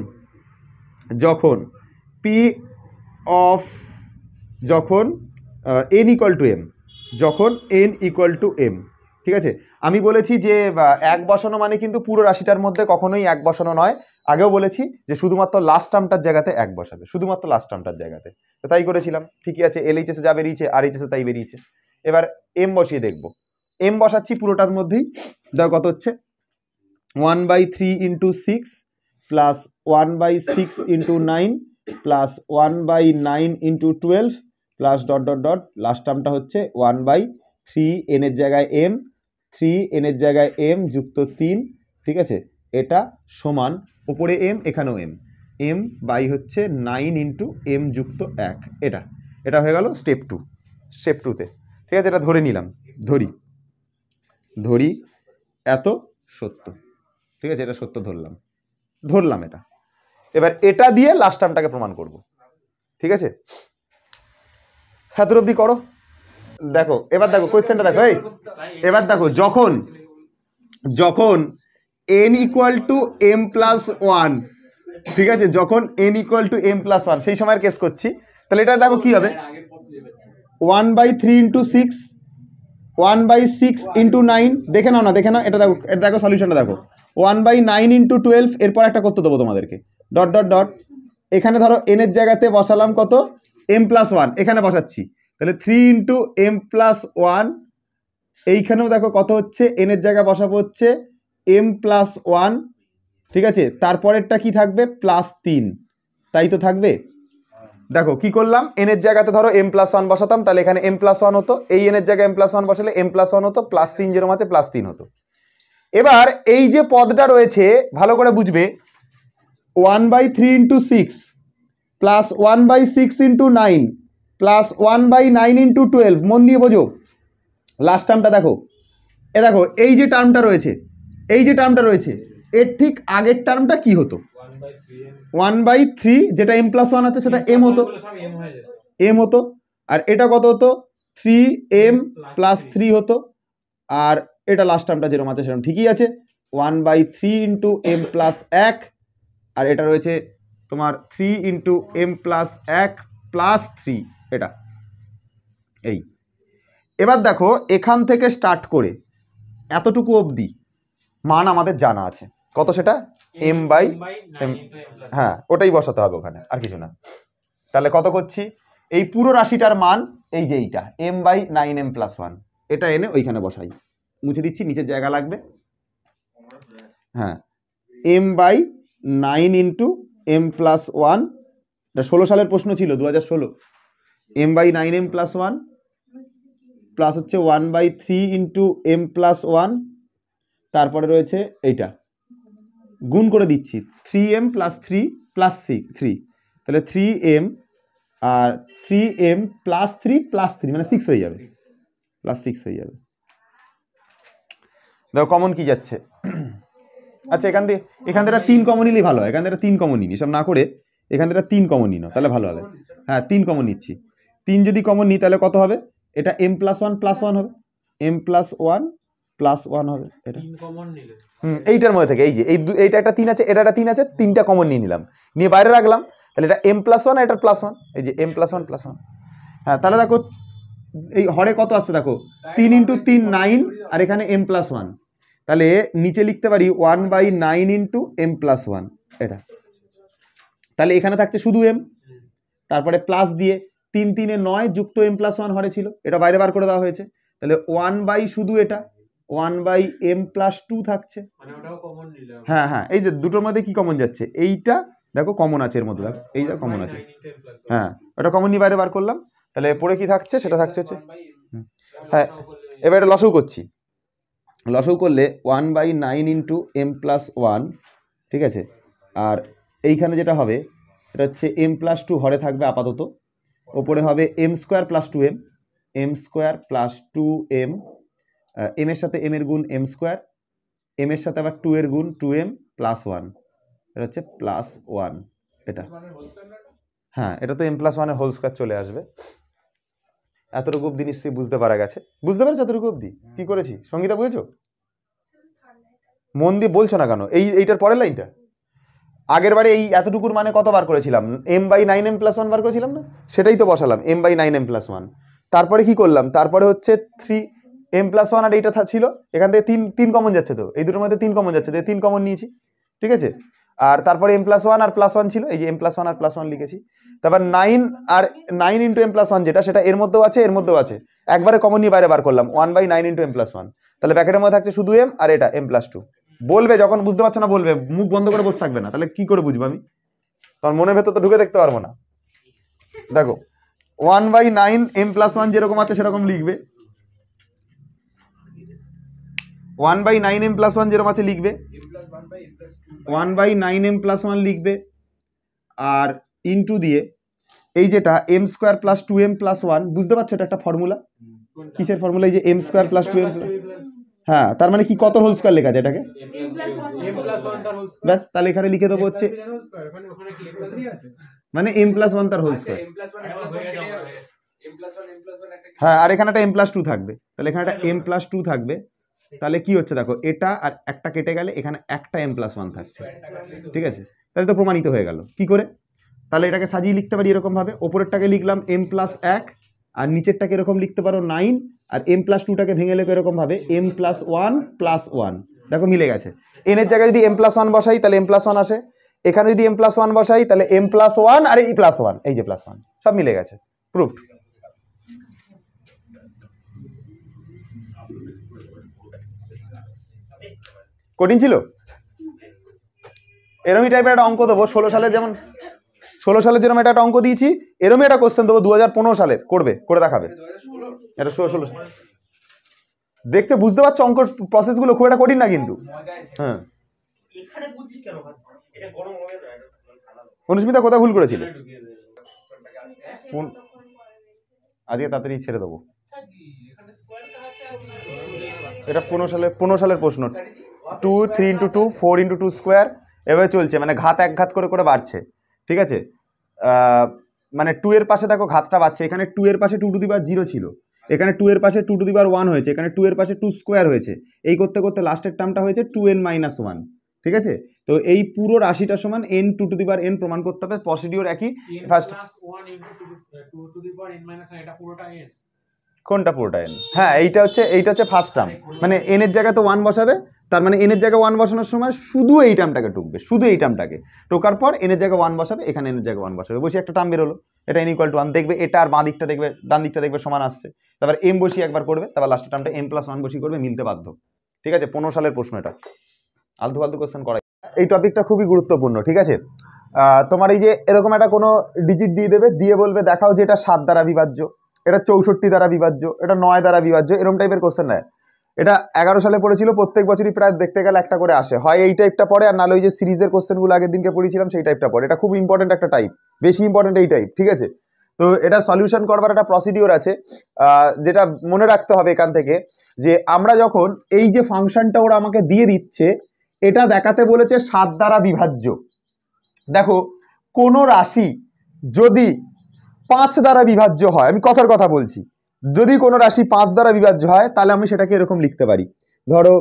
যখন পি অফ যখন এন ইকুয়াল টু এম যখন এন ইকুয়াল টু এম ঠিক আছে আমি বলেছি যে এক বসানো মানে কিন্তু পুরো রাশিটার মধ্যে কখনোই এক বসানো নয় আগেও বলেছি যে শুধুমাত্র লাস্ট টার্মটার জায়গাতে এক বসাবে শুধুমাত্র লাস্ট টার্মটার জায়গাতে তো তাই করেছিলাম ঠিকই আছে এল এইচএসে যা বেরিয়েছে আর এইচএসে তাই বেরিয়েছে এবার এম বসিয়ে দেখব এম বসাচ্ছি পুরোটার মধ্যেই দেখো কত হচ্ছে one by three into six plus one by six into nine plus one by nine into twelve plus dot dot dot last টার্মটা হচ্ছে ওয়ান বাই থ্রি এনের জায়গায় এম থ্রি এনের জায়গায় এম যুক্ত তিন ঠিক আছে এটা সমান ওপরে এম এখানেও এম এম বাই হচ্ছে নাইন ইন্টু এম যুক্ত এক এটা এটা হয়ে গেল স্টেপ টু স্টেপ টুতে ঠিক আছে এটা ধরে নিলাম ধরি ধরি এত সত্য ঠিক আছে এটা সত্য ধরলাম ধরলাম এটা এবার এটা দিয়ে লাস্ট টার্মটাকে প্রমাণ করব ঠিক আছে হাতুর হ্যাঁ, অব্দি করো দেখো এবার দেখো কোয়েশ্চেনটা দেখো এই এবার দেখো যখন যখন N equal to M plus one ঠিক আছে যখন N equal to M plus one সেই সময়ের কেস করছি তাহলে এটা দেখো কি হবে one by three into six one by six into nine দেখে নাও না দেখে নাও এটা দেখো এটা দেখো সলিউশনটা দেখো one by nine into twelve এরপর একটা করতে দেবো তোমাদেরকে ডট ডট ডট এখানে ধরো এনের জায়গাতে বসালাম কত এম প্লাস ওয়ান এখানে বসাচ্ছি তাহলে three into M plus one এইখানেও দেখো কত হচ্ছে এন এর জায়গায় বসাবো হচ্ছে এম প্লাস ওয়ান ঠিক আছে তারপরেরটা কি থাকবে প্লাস তিন তাই তো থাকবে দেখো কি করলাম এন এর জায়গাতে ধরো এম প্লাস ওয়ান বসাতাম তাহলে এখানে এম প্লাস ওয়ান হতো এই এন এর জায়গায় এম প্লাস ওয়ান বসালে এম প্লাস ওয়ান হতো প্লাস তিন যেরকম আছে প্লাস তিন হতো এবার এই যে পদটা রয়েছে ভালো করে বুঝবে one by three into six plus one by six into nine plus one by nine into twelve মন দিয়ে বোঝো লাস্ট টার্মটা দেখো এ দেখো এই যে টার্মটা রয়েছে এই যে টার্মটা রয়েছে এর ঠিক আগের টার্মটা কি হতো ওয়ান বাই থ্রি যেটা এম প্লাস ওয়ান আছে সেটা এম হতো এম হতো আর এটা কত হতো থ্রি এম প্লাস থ্রি হতো আর এটা লাস্ট টার্মটা যেরকম আছে সেরকম ঠিকই আছে one by three into M plus এক আর এটা রয়েছে তোমার থ্রি ইন্টু এম প্লাস এক প্লাস থ্রি এটা এই এবার দেখো এখান থেকে স্টার্ট করে এতটুকু অবধি মান আমাদের জানা আছে কত সেটা এম বাই এম হ্যাঁ ওটাই বসাতে হবে ওখানে আর কিছু না তাহলে কত করছি এই পুরো রাশিটার মান এই যে এইটা m by nine M plus one এটা এনে ওইখানে বসাই মুছে দিচ্ছি নিচের জায়গা লাগবে হ্যাঁ m by nine into M plus one এটা ষোলো সালের প্রশ্ন ছিল দু হাজার ষোলো m by nine M plus one plus হচ্ছে one by three into M plus one তারপরে রয়েছে এইটা গুণ করে দিচ্ছি three m plus three plus six three তাহলে থ্রি এম আর three m plus three plus three মানে সিক্স হয়ে যাবে প্লাস সিক্স হয়ে যাবে দেখো কমন কি যাচ্ছে আচ্ছা এখান থেকে এখান থেকে তিন কমন নিলেই ভালো হয় এখান থেকে তিন কমন নিন এসব না করে এখান থেকে তিন কমন নিন তাহলে ভালো হবে হ্যাঁ তিন কমন নিচ্ছি তিন যদি কমন নিই তাহলে কত হবে এটা m plus one plus one হবে M plus one plus one হবে এটা হুম এইটার মধ্যে থেকে এই যে এই এইটা একটা তিন আছে এটা একটা তিন আছে তিনটা কমন নিয়ে নিলাম নিয়ে বাইরে রাখলাম তাহলে এটা এম প্লাস ওয়ান এটা প্লাস ওয়ান এই যে m plus one plus one হ্যাঁ তাহলে দেখো এই হরে কত আসছে দেখো তিন ইন্টু তিন নাইন আর এখানে এম প্লাস ওয়ান তাহলে নিচে লিখতে পারি one by nine into M plus one এটা তাহলে এখানে থাকছে শুধু এম তারপরে প্লাস দিয়ে তিন তিনে নয় যুক্ত এম প্লাস ওয়ান হরে ছিল এটা বাইরে বার করে দেওয়া হয়েছে তাহলে ওয়ান বাই শুধু এটা one by m plus two থাকছে মানে হ্যাঁ হ্যাঁ এই যে দুটোর মধ্যে কি কমন যাচ্ছে এইটা দেখো কমন আছে এর মধ্যে দেখো এইটা কমন আছে হ্যাঁ ওটা কমন নিয়ে বাইরে বার করলাম তাহলে পরে কি থাকছে সেটা থাকছে হচ্ছে হ্যাঁ এবার এটা লসও করছি লসও করলে one by nine into M plus one ঠিক আছে আর এইখানে যেটা হবে এটা হচ্ছে এম প্লাস টু হরে থাকবে আপাতত ওপরে হবে m square plus two m m square plus two m m এর সাথে এম এর গুণ এম স্কোয়ার এম এর সাথে আবার টু এর গুণ টু এম প্লাস ওয়ান এটা হচ্ছে প্লাস ওয়ান এটা হ্যাঁ এটা তো এম প্লাস ওয়ানের হোল স্কোয়ার চলে আসবে এতটুকু অব্দি নিশ্চয়ই বুঝতে পারা গেছে বুঝতে পারছো এতটুকু অব্দি হ্যাঁ। কি করেছি সঙ্গীতা বুঝেছো মন দিয়ে বলছো না কেন এই এইটার পরের লাইনটা আগের বারে এই এতটুকুর মানে কতবার করেছিলাম m by nine M plus one বার করেছিলাম না সেটাই তো বসালাম m by nine M plus one তারপরে কি করলাম তারপরে হচ্ছে থ্রি এম প্লাস ওয়ান আর এইটা ছিল এখান থেকে তিন তিন কমন যাচ্ছে তো এই দুটোর মধ্যে তিন কমন যাচ্ছে তো তিন কমন নিয়েছি ঠিক আছে আর তারপরে এম প্লাস ওয়ান আর প্লাস ওয়ান ছিল এই যে এম প্লাস ওয়ান আর প্লাস ওয়ান লিখেছি তারপর নাইন আর nine into M plus one যেটা সেটা এর মধ্যেও আছে এর মধ্যেও আছে একবারে কমন নিয়ে বাইরে বার করলাম one by nine into M plus one তাহলে ব্যাকেটের মধ্যে থাকছে শুধু এম আর এটা এম প্লাস টু বলবে যখন বুঝতে পারছো না বলবে মুখ বন্ধ করে বসে থাকবে না তাহলে কি করে বুঝবো আমি তখন মনের ভেতর তো ঢুকে দেখতে পারবো না দেখো one by nine M plus one যেরকম আছে সেরকম লিখবে one by nine M plus one যেরকম আছে লিখবে one by nine M plus one লিখবে আর ইনটু দিয়ে এই যেটা M square plus two M plus one বুঝতে পারছো এটা একটা ফর্মুলা কিসের ফর্মুলা এই যে M square plus two M হ্যাঁ তার মানে কি কত হোল স্কোয়ার লেখা আছে এটাকে ব্যাস তাহলে এখানে লিখে দেবো হচ্ছে মানে এম প্লাস ওয়ান তার হোল স্কোয়ার হ্যাঁ আর এখানে একটা এম প্লাস টু থাকবে তাহলে এখানে একটা এম প্লাস টু থাকবে তাহলে কি হচ্ছে দেখো এটা আর একটা কেটে গেলে এখানে একটা এম প্লাস ওয়ান থাকছে ঠিক আছে তাহলে তো প্রমাণিত হয়ে গেল কি করে তাহলে এটাকে সাজিয়ে লিখতে পারি এরকমভাবে ওপরেরটাকে লিখলাম এম প্লাস এক আর নিচেরটাকে এরকম লিখতে পারো নাইন আর এম প্লাস টুটাকে ভেঙে লেখো এরকমভাবে M plus one plus one দেখো মিলে গেছে এনের জায়গায় যদি এম প্লাস ওয়ান বসাই তাহলে এম প্লাস ওয়ান আসে এখানে যদি এম প্লাস ওয়ান বসাই তাহলে এম প্লাস ওয়ান আর এই প্লাস ওয়ান এই যে প্লাস ওয়ান সব মিলে গেছে প্রুফড কঠিন ছিল এরমই টাইপের একটা অঙ্ক দেবো ষোলো সালে যেমন ষোলো সালের যেরকম একটা অঙ্ক দিয়েছি এরমই একটা কোশ্চেন দেবো দু হাজার পনেরো সালের করবে করে দেখাবে এটা ষোলো ষোলো দেখতে বুঝতে পারছো অঙ্ক প্রসেসগুলো খুব একটা কঠিন না কিন্তু হ্যাঁ অনুস্মিতা কোথায় ভুল করেছিল আজকে তাড়াতাড়ি ছেড়ে দেবো এটা পনেরো সালের পনেরো সালের প্রশ্ন two three into two four into two square এভাবে চলছে মানে ঘাত এক ঘাত করে করে বাড়ছে ঠিক আছে মানে টু এর পাশে দেখো ঘাতটা বাড়ছে এখানে টু এর পাশে টু টু দিবার জিরো ছিল এখানে টু এর পাশে টু টু দিবার ওয়ান হয়েছে এখানে টু এর পাশে টু স্কোয়ার হয়েছে এই করতে করতে লাস্টের টার্মটা হয়েছে টু এন মাইনাস ওয়ান ঠিক আছে তো এই পুরো রাশিটা সমান এন টু টু দিবার এন প্রমাণ করতে হবে প্রসিডিওর একই ফার্স্ট uh, কোনটা পুরোটা এন হ্যাঁ এইটা হচ্ছে এইটা হচ্ছে ফার্স্ট টার্ম মানে এনের মানে জায়গায় তো ওয়ান বসাবে তার মানে এনের জায়গায় ওয়ান বসানোর সময় শুধু এই টার্মটাকে টুকবে শুধু এই টার্মটাকে টোকার পর এনের জায়গায় ওয়ান বসাবে এখানে এনের জায়গায় ওয়ান বসাবে বসে একটা টার্ম বেরোলো এটা এন ইকুয়াল টু ওয়ান দেখবে এটা আর বাঁ দিকটা দেখবে ডান দিকটা দেখবে সমান আসছে তারপর এম বসি একবার করবে তারপর লাস্টের টার্মটা এম প্লাস ওয়ান বসি করবে মিলতে বাধ্য ঠিক আছে পনেরো সালের প্রশ্ন এটা আলতু ফালতু কোশ্চেন করা এই টপিকটা খুবই গুরুত্বপূর্ণ ঠিক আছে তোমার এই যে এরকম একটা কোনো ডিজিট দিয়ে দেবে দিয়ে বলবে দেখাও যে এটা সাত দ্বারা বিভাজ্য এটা চৌষট্টি দ্বারা বিভাজ্য এটা নয় দ্বারা বিভাজ্য এরকম টাইপের কোশ্চেন নেয় এটা এগারো সালে পড়েছিল প্রত্যেক বছরই প্রায় দেখতে গেলে একটা করে আসে হয় এই টাইপটা পড়ে আর নাহলে ওই যে সিরিজের কোশ্চেনগুলো আগের দিনকে পড়েছিলাম সেই টাইপটা পড়ে এটা খুব ইম্পর্টেন্ট একটা টাইপ বেশি ইম্পর্টেন্ট এই টাইপ ঠিক আছে তো এটা সলিউশন করবার একটা প্রসিডিওর আছে যেটা মনে রাখতে হবে এখান থেকে যে আমরা যখন এই যে ফাংশনটা ওরা আমাকে দিয়ে দিচ্ছে এটা দেখাতে বলেছে সাত দ্বারা বিভাজ্য দেখো কোনো রাশি যদি পাঁচ দ্বারা বিভাজ্য হয় আমি কথার কথা বলছি যদি কোনো রাশি পাঁচ দ্বারা বিভাজ্য হয় তাহলে আমি সেটাকে এরকম লিখতে পারি ধরো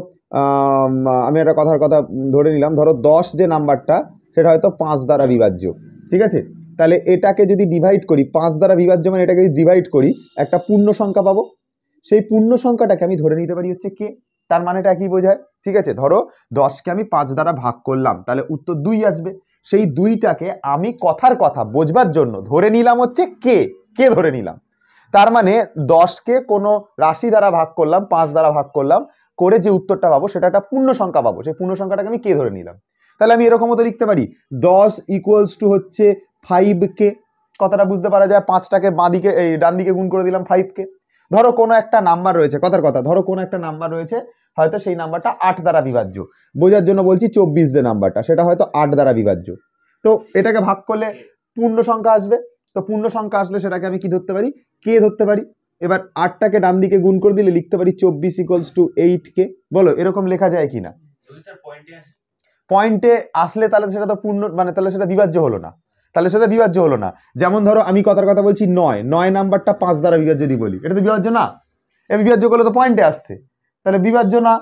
আমি একটা কথার কথা ধরে নিলাম ধরো দশ যে নাম্বারটা সেটা হয়তো পাঁচ দ্বারা বিভাজ্য ঠিক আছে তাহলে এটাকে যদি ডিভাইড করি পাঁচ দ্বারা বিভাজ্য মানে এটাকে যদি ডিভাইড করি একটা পূর্ণ সংখ্যা পাবো সেই পূর্ণ সংখ্যাটাকে আমি ধরে নিতে পারি হচ্ছে কে তার মানেটা কি বোঝায় ঠিক আছে ধরো দশকে আমি পাঁচ দ্বারা ভাগ করলাম তাহলে উত্তর দুই আসবে সেই দুইটাকে আমি কথার কথা বোঝবার জন্য ধরে নিলাম হচ্ছে কে কে ধরে নিলাম তার মানে দশকে কোনো রাশি দ্বারা ভাগ করলাম পাঁচ দ্বারা ভাগ করলাম করে যে উত্তরটা পাবো সেটা একটা পূর্ণ সংখ্যা পাবো সেই পূর্ণ সংখ্যাটাকে আমি কে ধরে নিলাম তাহলে আমি এরকমও তো লিখতে পারি দশ ইকুয়ালস টু হচ্ছে ফাইভ কে কথাটা বুঝতে পারা যায় পাঁচটাকে বাঁ দিকে এই ডান দিকে গুণ করে দিলাম ফাইভকে ধরো কোনো একটা নাম্বার রয়েছে কথার কথা ধরো কোনো একটা নাম্বার রয়েছে হয়তো সেই নাম্বারটা আট দ্বারা বিভাজ্য বোঝার জন্য বলছি চব্বিশ যে নাম্বারটা সেটা হয়তো আট দ্বারা বিভাজ্য তো এটাকে ভাগ করলে পূর্ণ সংখ্যা আসবে তো পূর্ণ সংখ্যা আসলে সেটাকে আমি কি ধরতে পারি কে ধরতে পারি এবার আটটাকে ডান দিকে গুণ করে দিলে লিখতে পারি চব্বিশ ইকলস টু এইট কে বলো এরকম লেখা যায় কি না পয়েন্টে আসলে তাহলে সেটা তো পূর্ণ মানে তাহলে সেটা বিভাজ্য হলো না তাহলে সেটা বিভাজ্য হলো না যেমন ধরো আমি কথার কথা বলছি নয় নয় নাম্বারটা পাঁচ দ্বারা বিভাজ্য যদি বলি এটা তো বিভাজ্য না এটা বিভাজ্য করলে তো পয়েন্টে আসছে তাহলে বিভাজ্য না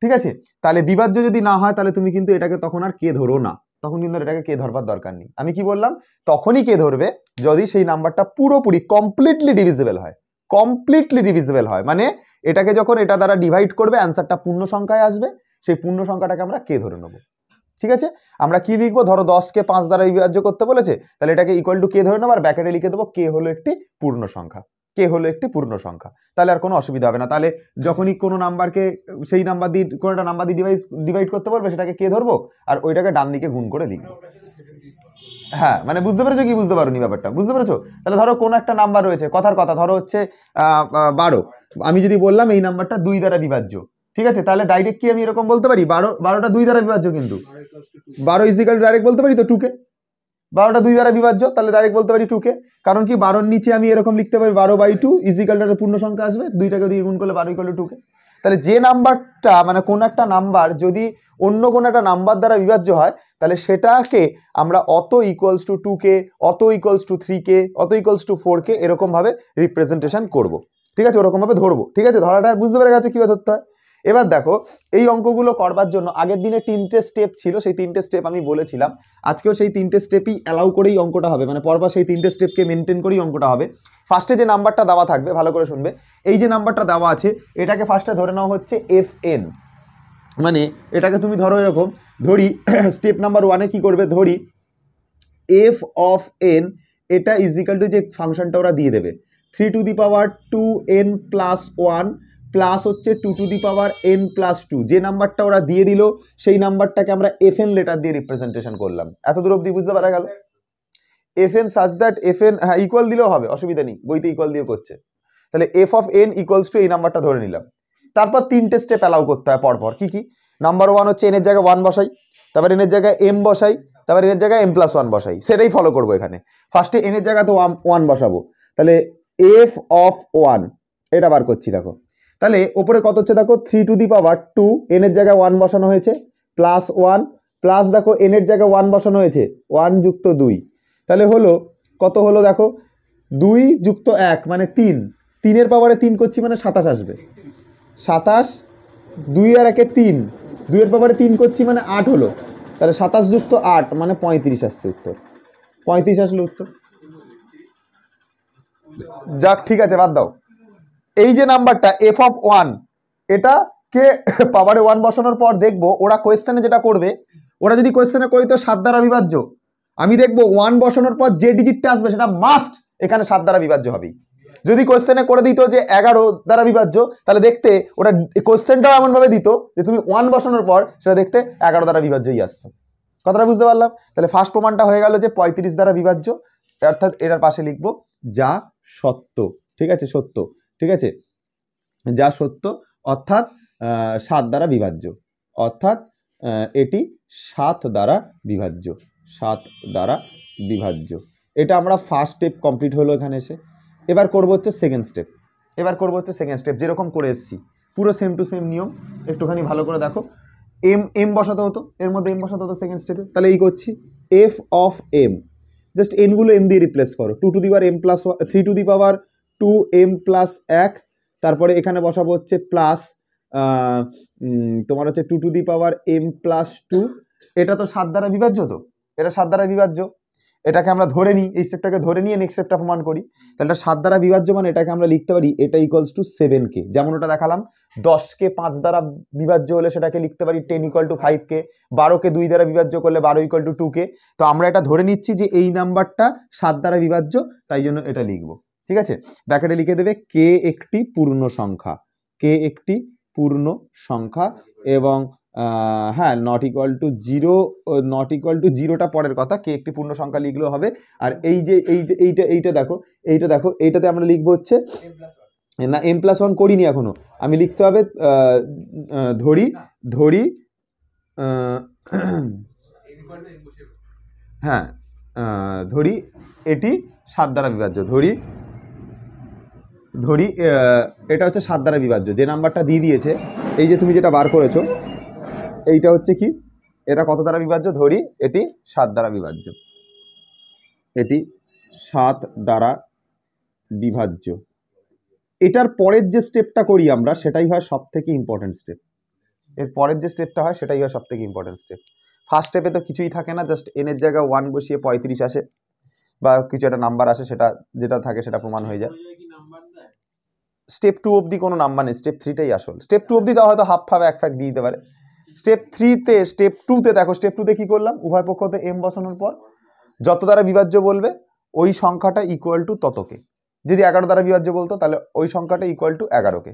ঠিক আছে তাহলে বিভাজ্য যদি না হয় তাহলে তুমি কিন্তু এটাকে তখন আর কে ধরো না তখন কিন্তু এটাকে কে ধরবার দরকার নেই আমি কি বললাম তখনই কে ধরবে যদি সেই নাম্বারটা পুরোপুরি কমপ্লিটলি ডিভিজিবল হয় কমপ্লিটলি ডিভিজিবল হয় মানে এটাকে যখন এটা দ্বারা ডিভাইড করবে অ্যান্সারটা পূর্ণ সংখ্যায় আসবে সেই পূর্ণ সংখ্যাটাকে আমরা কে ধরে নেবো ঠিক আছে আমরা কি লিখবো ধরো দশকে পাঁচ দ্বারা বিভাজ্য করতে বলেছে তাহলে এটাকে ইকুয়াল টু কে ধরে নেবো আর ব্যাকেটে লিখে দেবো কে হলো একটি পূর্ণ সংখ্যা কে হলো একটি পূর্ণ সংখ্যা তাহলে আর কোনো অসুবিধা হবে না তাহলে যখনই কোনো নাম্বারকে সেই নাম্বার দিয়ে কোনো একটা নাম্বার দিয়ে ডিভাইস ডিভাইড করতে পারবে সেটাকে কে ধরবো আর ওইটাকে ডান দিকে গুণ করে লিখবো হ্যাঁ মানে বুঝতে পেরেছো কি বুঝতে পারোনি ব্যাপারটা বুঝতে পেরেছো তাহলে ধরো কোনো একটা নাম্বার রয়েছে কথার কথা ধরো হচ্ছে বারো আমি যদি বললাম এই নাম্বারটা দুই দ্বারা বিভাজ্য ঠিক আছে তাহলে ডাইরেক্ট কি আমি এরকম বলতে পারি বারো বারোটা দুই দ্বারা বিভাজ্য কিন্তু বারো ইজিক্যাল ডাইরেক্ট বলতে পারি তো টুকে বারোটা দুই দ্বারা বিভাজ্য তাহলে ডাইরেক্ট বলতে পারি টুকে কারণ কি বারোর নিচে আমি এরকম লিখতে পারি বারো বাই টু ইজিক্যালটা পূর্ণ সংখ্যা আসবে দুইটাকে দিয়ে গুণ করলে বারো ইকলে টুকে তাহলে যে নাম্বারটা মানে কোনো একটা নাম্বার যদি অন্য কোনো একটা নাম্বার দ্বারা বিভাজ্য হয় তাহলে সেটাকে আমরা অত ইকুয়ালস টু টু কে অত ইকুয়ালস টু থ্রি কে অত ইকুয়ালস টু ফোর কে এরকমভাবে রিপ্রেজেন্টেশন করব ঠিক আছে ওরকমভাবে ধরবো ঠিক আছে ধরাটা বুঝতে পেরে গেছে কীভাবে ধরতে হয় এবার দেখো এই অঙ্কগুলো করবার জন্য আগের দিনে তিনটে স্টেপ ছিল সেই তিনটে স্টেপ আমি বলেছিলাম আজকেও সেই তিনটে স্টেপই অ্যালাউ করেই অঙ্কটা হবে মানে পরপর সেই তিনটে স্টেপকে মেনটেন করেই অঙ্কটা হবে ফার্স্টে যে নাম্বারটা দেওয়া থাকবে ভালো করে শুনবে এই যে নাম্বারটা দেওয়া আছে এটাকে ফার্স্টে ধরে নেওয়া হচ্ছে এফ এন মানে এটাকে তুমি ধরো এরকম ধরি স্টেপ নাম্বার ওয়ানে কি করবে ধরি এফ অফ এন এটা ইজিক্যাল টু যে ফাংশনটা ওরা দিয়ে দেবে three to the power two N plus one plus হচ্ছে two to the power N plus two যে নাম্বারটা ওরা দিয়ে দিল সেই নাম্বারটাকে আমরা এফ এন লেটার দিয়ে রিপ্রেজেন্টেশন করলাম এত দূর অব্দি বুঝতে পারা গেল F N such that F N হ্যাঁ ইকুয়াল দিলেও হবে অসুবিধা নেই বইতে ইকুয়াল দিয়ে করছে তাহলে f of N equals to এই নাম্বারটা ধরে নিলাম তারপর তিনটে স্টেপ অ্যালাউ করতে হয় পরপর কি কি নাম্বার ওয়ান হচ্ছে এনের জায়গায় ওয়ান বসাই তারপর এনের জায়গায় এম বসাই তারপর এনের জায়গায় এম প্লাস ওয়ান বসাই সেটাই ফলো করবো এখানে ফার্স্টে এনের জায়গায় তো ওয়ান বসাবো তাহলে এফ অফ ওয়ান এটা বার করছি দেখো তাহলে ওপরে কত হচ্ছে দেখো three to the power two এনের জায়গায় ওয়ান বসানো হয়েছে প্লাস ওয়ান প্লাস দেখো এনের জায়গায় ওয়ান বসানো হয়েছে ওয়ান যুক্ত দুই তাহলে হলো কত হলো দেখো দুই যুক্ত এক মানে তিন তিনের পাওয়ারে তিন করছি মানে সাতাশ আসবে সাতাশ দুই আর একে তিন দুইয়ের পাওয়ারে তিন করছি মানে আট হলো তাহলে সাতাশ যুক্ত আট মানে পঁয়ত্রিশ আসছে উত্তর পঁয়ত্রিশ আসলে উত্তর যাক ঠিক আছে বাদ দাও এই যে নাম্বারটা এফ অফ ওয়ান এটা কে পাওয়ারে ওয়ান বসানোর পর দেখব ওরা কোয়েশ্চেনে যেটা করবে ওরা যদি কোয়েশ্চেনে করি তো সাত দ্বারা বিভাজ্য আমি দেখব ওয়ান বসানোর পর যে ডিজিটটা আসবে সেটা মাস্ট এখানে সাত দ্বারা বিভাজ্য হবে যদি কোয়েশ্চেনে করে দিত যে এগারো দ্বারা বিভাজ্য তাহলে দেখতে ওরা কোয়েশ্চেনটাও এমনভাবে দিত যে তুমি ওয়ান বসানোর পর সেটা দেখতে এগারো দ্বারা বিভাজ্যই আসতো কথাটা বুঝতে পারলাম তাহলে ফার্স্ট প্রমাণটা হয়ে গেল যে পঁয়ত্রিশ দ্বারা বিভাজ্য অর্থাৎ এটার পাশে লিখব যা সত্য ঠিক আছে সত্য ঠিক আছে যা সত্য অর্থাৎ সাত দ্বারা বিভাজ্য অর্থাৎ এটি সাত দ্বারা বিভাজ্য সাত দ্বারা বিভাজ্য এটা আমরা ফার্স্ট স্টেপ কমপ্লিট হলো এখানে এসে এবার করব হচ্ছে সেকেন্ড স্টেপ এবার করব হচ্ছে সেকেন্ড স্টেপ যেরকম করে এসছি পুরো সেম টু সেম নিয়ম একটুখানি ভালো করে দেখো এম এম বসাতে হতো এর মধ্যে এম বসাতে হতো সেকেন্ড স্টেপে তাহলে এই করছি এফ অফ এম জাস্ট এনগুলো এম দিয়ে রিপ্লেস করো two to the power M plus three to the power two M plus এক তারপরে এখানে বসাবো হচ্ছে প্লাস তোমার হচ্ছে two to the power M plus two এটা তো সাত দ্বারা বিভাজ্য তো এটা সাত দ্বারা বিভাজ্য এটাকে আমরা ধরে নিই এই স্টেপটাকে ধরে নিয়ে নেক্সট স্টেপটা প্রমাণ করি তাহলে এটা সাত দ্বারা বিভাজ্য মানে এটাকে আমরা লিখতে পারি এটা ইকোয়ালস টু সেভেন কে যেমন ওটা দেখালাম দশকে পাঁচ দ্বারা বিভাজ্য হলে সেটাকে লিখতে পারি টেন ইকোয়াল টু ফাইভ কে বারোকে দুই দ্বারা বিভাজ্য করলে বারো ইকোয়াল টু টু কে তো আমরা এটা ধরে নিচ্ছি যে এই নাম্বারটা সাত দ্বারা বিভাজ্য তাই জন্য এটা লিখবো ঠিক আছে ব্যাকেটে লিখে দেবে কে একটি পূর্ণ সংখ্যা কে একটি পূর্ণ সংখ্যা এবং হ্যাঁ not equal to zero not equal to জিরোটা পরের কথা কে একটি পূর্ণ সংখ্যা লিখলেও হবে আর এই যে এই এইটা এইটা দেখো এইটা দেখো এইটাতে আমরা লিখবো হচ্ছে না এম প্লাস ওয়ান করিনি এখনও আমি লিখতে হবে ধরি ধরি হ্যাঁ ধরি এটি সাত দ্বারা বিভাজ্য ধরি ধরি এটা হচ্ছে সাত দ্বারা বিভাজ্য যে নাম্বারটা দিয়ে দিয়েছে এই যে তুমি যেটা বার করেছো এইটা হচ্ছে কি এটা কত দ্বারা বিভাজ্য ধরি এটি সাত দ্বারা বিভাজ্য এটি সাত দ্বারা বিভাজ্য এটার পরের যে স্টেপটা করি আমরা সেটাই হয় সব থেকে ইম্পর্টেন্ট স্টেপ এর পরের যে স্টেপটা হয় সেটাই হয় সব থেকে ইম্পর্টেন্ট স্টেপ ফার্স্ট স্টেপে তো কিছুই থাকে না জাস্ট এনের জায়গায় ওয়ান বসিয়ে পঁয়ত্রিশ আসে বা কিছু একটা নাম্বার আসে সেটা যেটা থাকে সেটা প্রমাণ হয়ে যায় স্টেপ টু অবধি কোনো নাম্বার নেই স্টেপ থ্রিটাই আসল স্টেপ টু অবধি তা হয়তো হাফ ফাফ এক ফ্যাক দিয়ে দিতে পারে স্টেপ থ্রিতে স্টেপ টুতে দেখো স্টেপ টুতে কী করলাম উভয় পক্ষতে এম বসানোর পর যত দ্বারা বিভাজ্য বলবে ওই সংখ্যাটা ইকুয়াল টু ততকে যদি এগারো দ্বারা বিভাজ্য বলতো তাহলে ওই সংখ্যাটা ইকুয়াল টু এগারোকে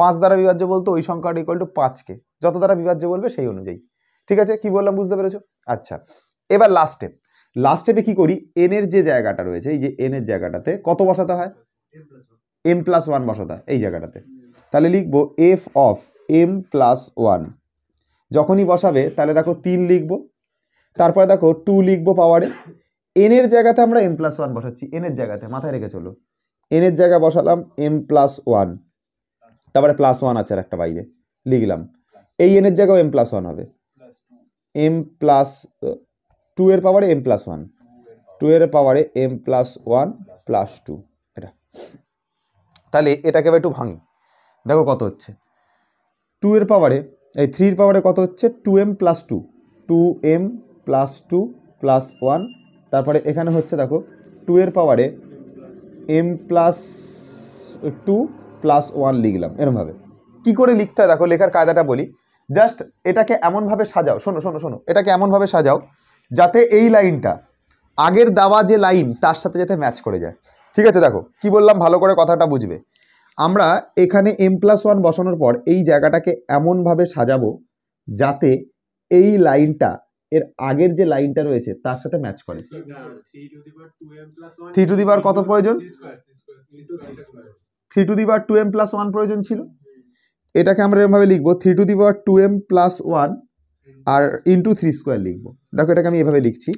পাঁচ দ্বারা বিভাজ্য বলতো ওই সংখ্যাটা ইকুয়াল টু পাঁচকে যত দ্বারা বিভাজ্য বলবে সেই অনুযায়ী ঠিক আছে কি বললাম বুঝতে পেরেছো আচ্ছা এবার লাস্ট স্টেপ লাস্ট স্টেপে কী করি এনের যে জায়গাটা রয়েছে এই যে এনের জায়গাটাতে কত বসাতে হয় এম প্লাস ওয়ান বসাতা এই জায়গাটাতে তাহলে লিখব F of M plus one যখনই বসাবে তাহলে দেখো তিন লিখব তারপরে দেখো টু লিখব পাওয়ারে এন এর জায়গাতে আমরা এম প্লাস ওয়ান বসাচ্ছি এনের জায়গাতে মাথায় রেখে চলো এনের জায়গায় বসালাম এম প্লাস ওয়ান তারপরে প্লাস ওয়ান আছে আর একটা বাইরে লিখলাম এই এনের জায়গাও এম প্লাস ওয়ান হবে এম প্লাস টু এর পাওয়ারে এম প্লাস ওয়ান টু এর পাওয়ারে M plus one plus two এটা তাহলে এটাকে আবার একটু ভাঙি দেখো কত হচ্ছে টু এর পাওয়ারে এই থ্রির পাওয়ারে কত হচ্ছে two M plus two two M plus two plus one তারপরে এখানে হচ্ছে দেখো টু এর পাওয়ারে M plus two plus one লিখলাম এরমভাবে কী করে লিখতে হয় দেখো লেখার কায়দাটা বলি জাস্ট এটাকে এমনভাবে সাজাও শোনো শোনো শোনো এটাকে এমনভাবে সাজাও যাতে এই লাইনটা আগের দেওয়া যে লাইন তার সাথে যাতে ম্যাচ করে যায় ঠিক আছে দেখো কি বললাম ভালো করে কথাটা বুঝবে আমরা এখানে এম প্লাস ওয়ান বসানোর পর এই জায়গাটাকে এমনভাবে সাজাবো যাতে এই লাইনটা এর আগের যে লাইনটা রয়েছে তার সাথে ম্যাচ করে থ্রি টু দি বার কত প্রয়োজন থ্রি টু দি বার টু এম প্লাস ওয়ান প্রয়োজন ছিল এটাকে আমরা এরমভাবে লিখবো থ্রি টু দি বার টু এম প্লাস ওয়ান আর ইন্টু থ্রি স্কোয়ার লিখবো দেখো এটাকে আমি এভাবে লিখছি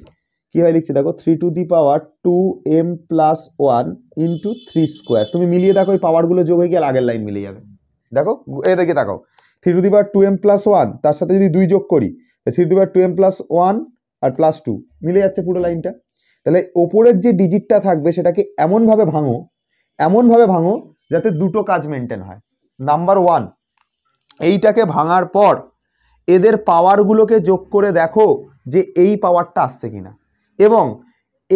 কীভাবে লিখছি দেখো three to the power two M plus one into three square তুমি মিলিয়ে দেখো এই পাওয়ারগুলো যোগ হয়ে গেলে আগের লাইন মিলিয়ে যাবে দেখো দেখে দেখো three to the power two M plus one তার সাথে যদি দুই যোগ করি three to the power two M plus one আর প্লাস টু মিলে যাচ্ছে পুরো লাইনটা তাহলে ওপরের যে ডিজিটটা থাকবে সেটাকে এমনভাবে ভাঙো এমনভাবে ভাঙো যাতে দুটো কাজ মেনটেন হয় নাম্বার ওয়ান এইটাকে ভাঙার পর এদের পাওয়ারগুলোকে যোগ করে দেখো যে এই পাওয়ারটা আসছে কিনা এবং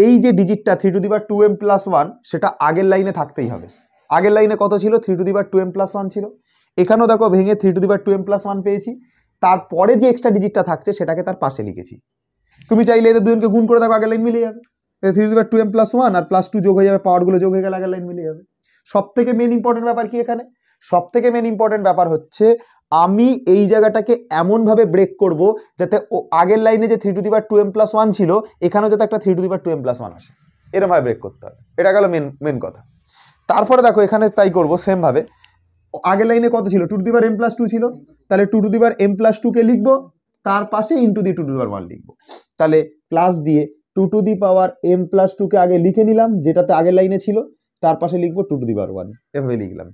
এই যে ডিজিটটা থ্রি টু দিবার টু এম প্লাস ওয়ান সেটা আগের লাইনে থাকতেই হবে আগের লাইনে কত ছিল থ্রি টু দিবার টু এম প্লাস ওয়ান ছিল এখানেও দেখো ভেঙে থ্রি টু দিবার টু এম প্লাস ওয়ান পেয়েছি তারপরে যে এক্সট্রা ডিজিটটা থাকছে সেটাকে তার পাশে লিখেছি তুমি চাইলে এদের দুজনকে গুণ করে দেখো আগের লাইন মিলে যাবে থ্রি টু দিবার টু এম প্লাস ওয়ান আর প্লাস টু যোগ হয়ে যাবে পাওয়ারগুলো যোগ হয়ে গেলে আগের লাইন মিলে যাবে সব থেকে মেন ইম্পর্টেন্ট ব্যাপার কি এখানে সব থেকে মেন ইম্পর্টেন্ট ব্যাপার হচ্ছে আমি এই জায়গাটাকে এমনভাবে ব্রেক করব যাতে ও আগের লাইনে যে three to the two M plus one ছিল এখানেও যাতে একটা থ্রি টু দি পার টু এম প্লাস ওয়ান আসে এরমভাবে ব্রেক করতে হবে এটা গেল মেন মেন কথা তারপরে দেখো এখানে তাই করবো সেমভাবে আগের লাইনে কত ছিল two to the M plus two ছিল তাহলে two to the M plus টুকে লিখবো তার পাশে into the two to the one লিখবো তাহলে প্লাস দিয়ে two to the power M plus টুকে আগে লিখে নিলাম যেটাতে আগের লাইনে ছিল তার পাশে লিখবো টু টু দি ওয়ান এভাবে লিখলাম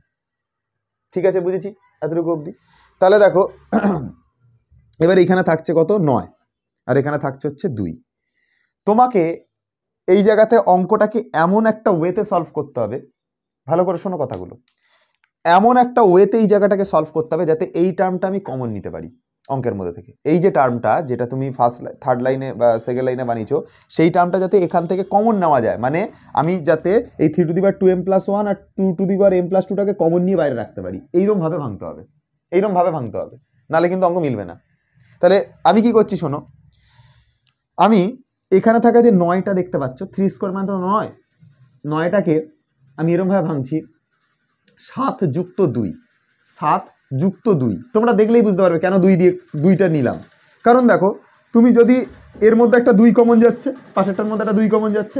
ঠিক আছে বুঝেছি এতটুকু অবধি তাহলে দেখো এবার এখানে থাকছে কত নয় আর এখানে থাকছে হচ্ছে দুই তোমাকে এই জায়গাতে অঙ্কটাকে এমন একটা ওয়েতে সলভ করতে হবে ভালো করে শোনো কথাগুলো এমন একটা ওয়েতে এই জায়গাটাকে সলভ করতে হবে যাতে এই টার্মটা আমি কমন নিতে পারি অঙ্কের মধ্যে থেকে এই যে টার্মটা যেটা তুমি ফার্স্ট থার্ড লাইনে বা সেকেন্ড লাইনে বানিয়েছো সেই টার্মটা যাতে এখান থেকে কমন নেওয়া যায় মানে আমি যাতে এই থ্রি টু দি বার টু এম প্লাস ওয়ান আর টু টু দি বার এম প্লাস টুটাকে কমন নিয়ে বাইরে রাখতে পারি এইরকমভাবে ভাঙতে হবে এইরকমভাবে ভাঙতে হবে নালে কিন্তু অঙ্ক মিলবে না তাহলে আমি কি করছি শোনো আমি এখানে থাকা যে নয়টা দেখতে পাচ্ছ থ্রি স্কোয়ার মানে তো নয় নয়টাকে আমি এরমভাবে ভাঙছি সাত যুক্ত দুই সাত যুক্ত দুই তোমরা দেখলেই বুঝতে পারবে কেন দুই দিয়ে দুইটা নিলাম কারণ দেখো তুমি যদি এর মধ্যে একটা দুই কমন যাচ্ছে পাশেরটার মধ্যে একটা দুই কমন যাচ্ছে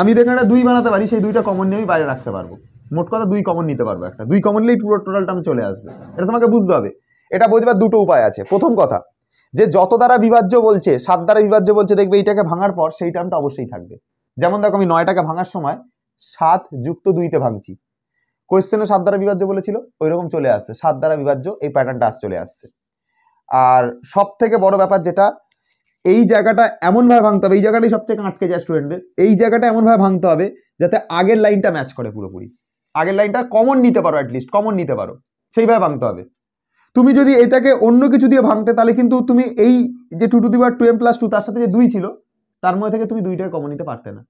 আমি যদি একটা দুই বানাতে পারি সেই দুইটা কমন নিয়ে আমি বাইরে রাখতে পারবো মোট কথা দুই কমন নিতে পারবো একটা দুই কমনলেই পুরো টোটাল টার্ম চলে আসবে এটা তোমাকে বুঝতে হবে এটা বোঝবার দুটো উপায় আছে প্রথম কথা যে যত দ্বারা বিভাজ্য বলছে সাত দ্বারা বিভাজ্য বলছে দেখবে এইটাকে ভাঙার পর সেই টার্মটা অবশ্যই থাকবে যেমন দেখো আমি নয়টাকে ভাঙার সময় সাত যুক্ত দুইতে ভাঙছি কোয়েশ্চেনে সাত দ্বারা বিভাজ্য বলেছিল ওই রকম চলে আসছে সাত দ্বারা বিভাজ্য এই প্যাটার্নটা আস চলে আসছে আর সব থেকে বড় ব্যাপার যেটা এই জায়গাটা এমনভাবে ভাঙতে হবে এই জায়গাটাই সবথেকে আটকে যায় স্টুডেন্টদের এই জায়গাটা এমনভাবে ভাঙতে হবে যাতে আগের লাইনটা ম্যাচ করে পুরোপুরি আগের লাইনটা কমন নিতে পারো অ্যাটলিস্ট কমন নিতে পারো সেইভাবে ভাঙতে হবে তুমি যদি এটাকে অন্য কিছু দিয়ে ভাঙতে তাহলে কিন্তু তুমি এই যে টু টু দিবার টু এম প্লাস টু তার সাথে যে দুই ছিল তার মধ্যে থেকে তুমি দুইটাকে কমন নিতে পারতে না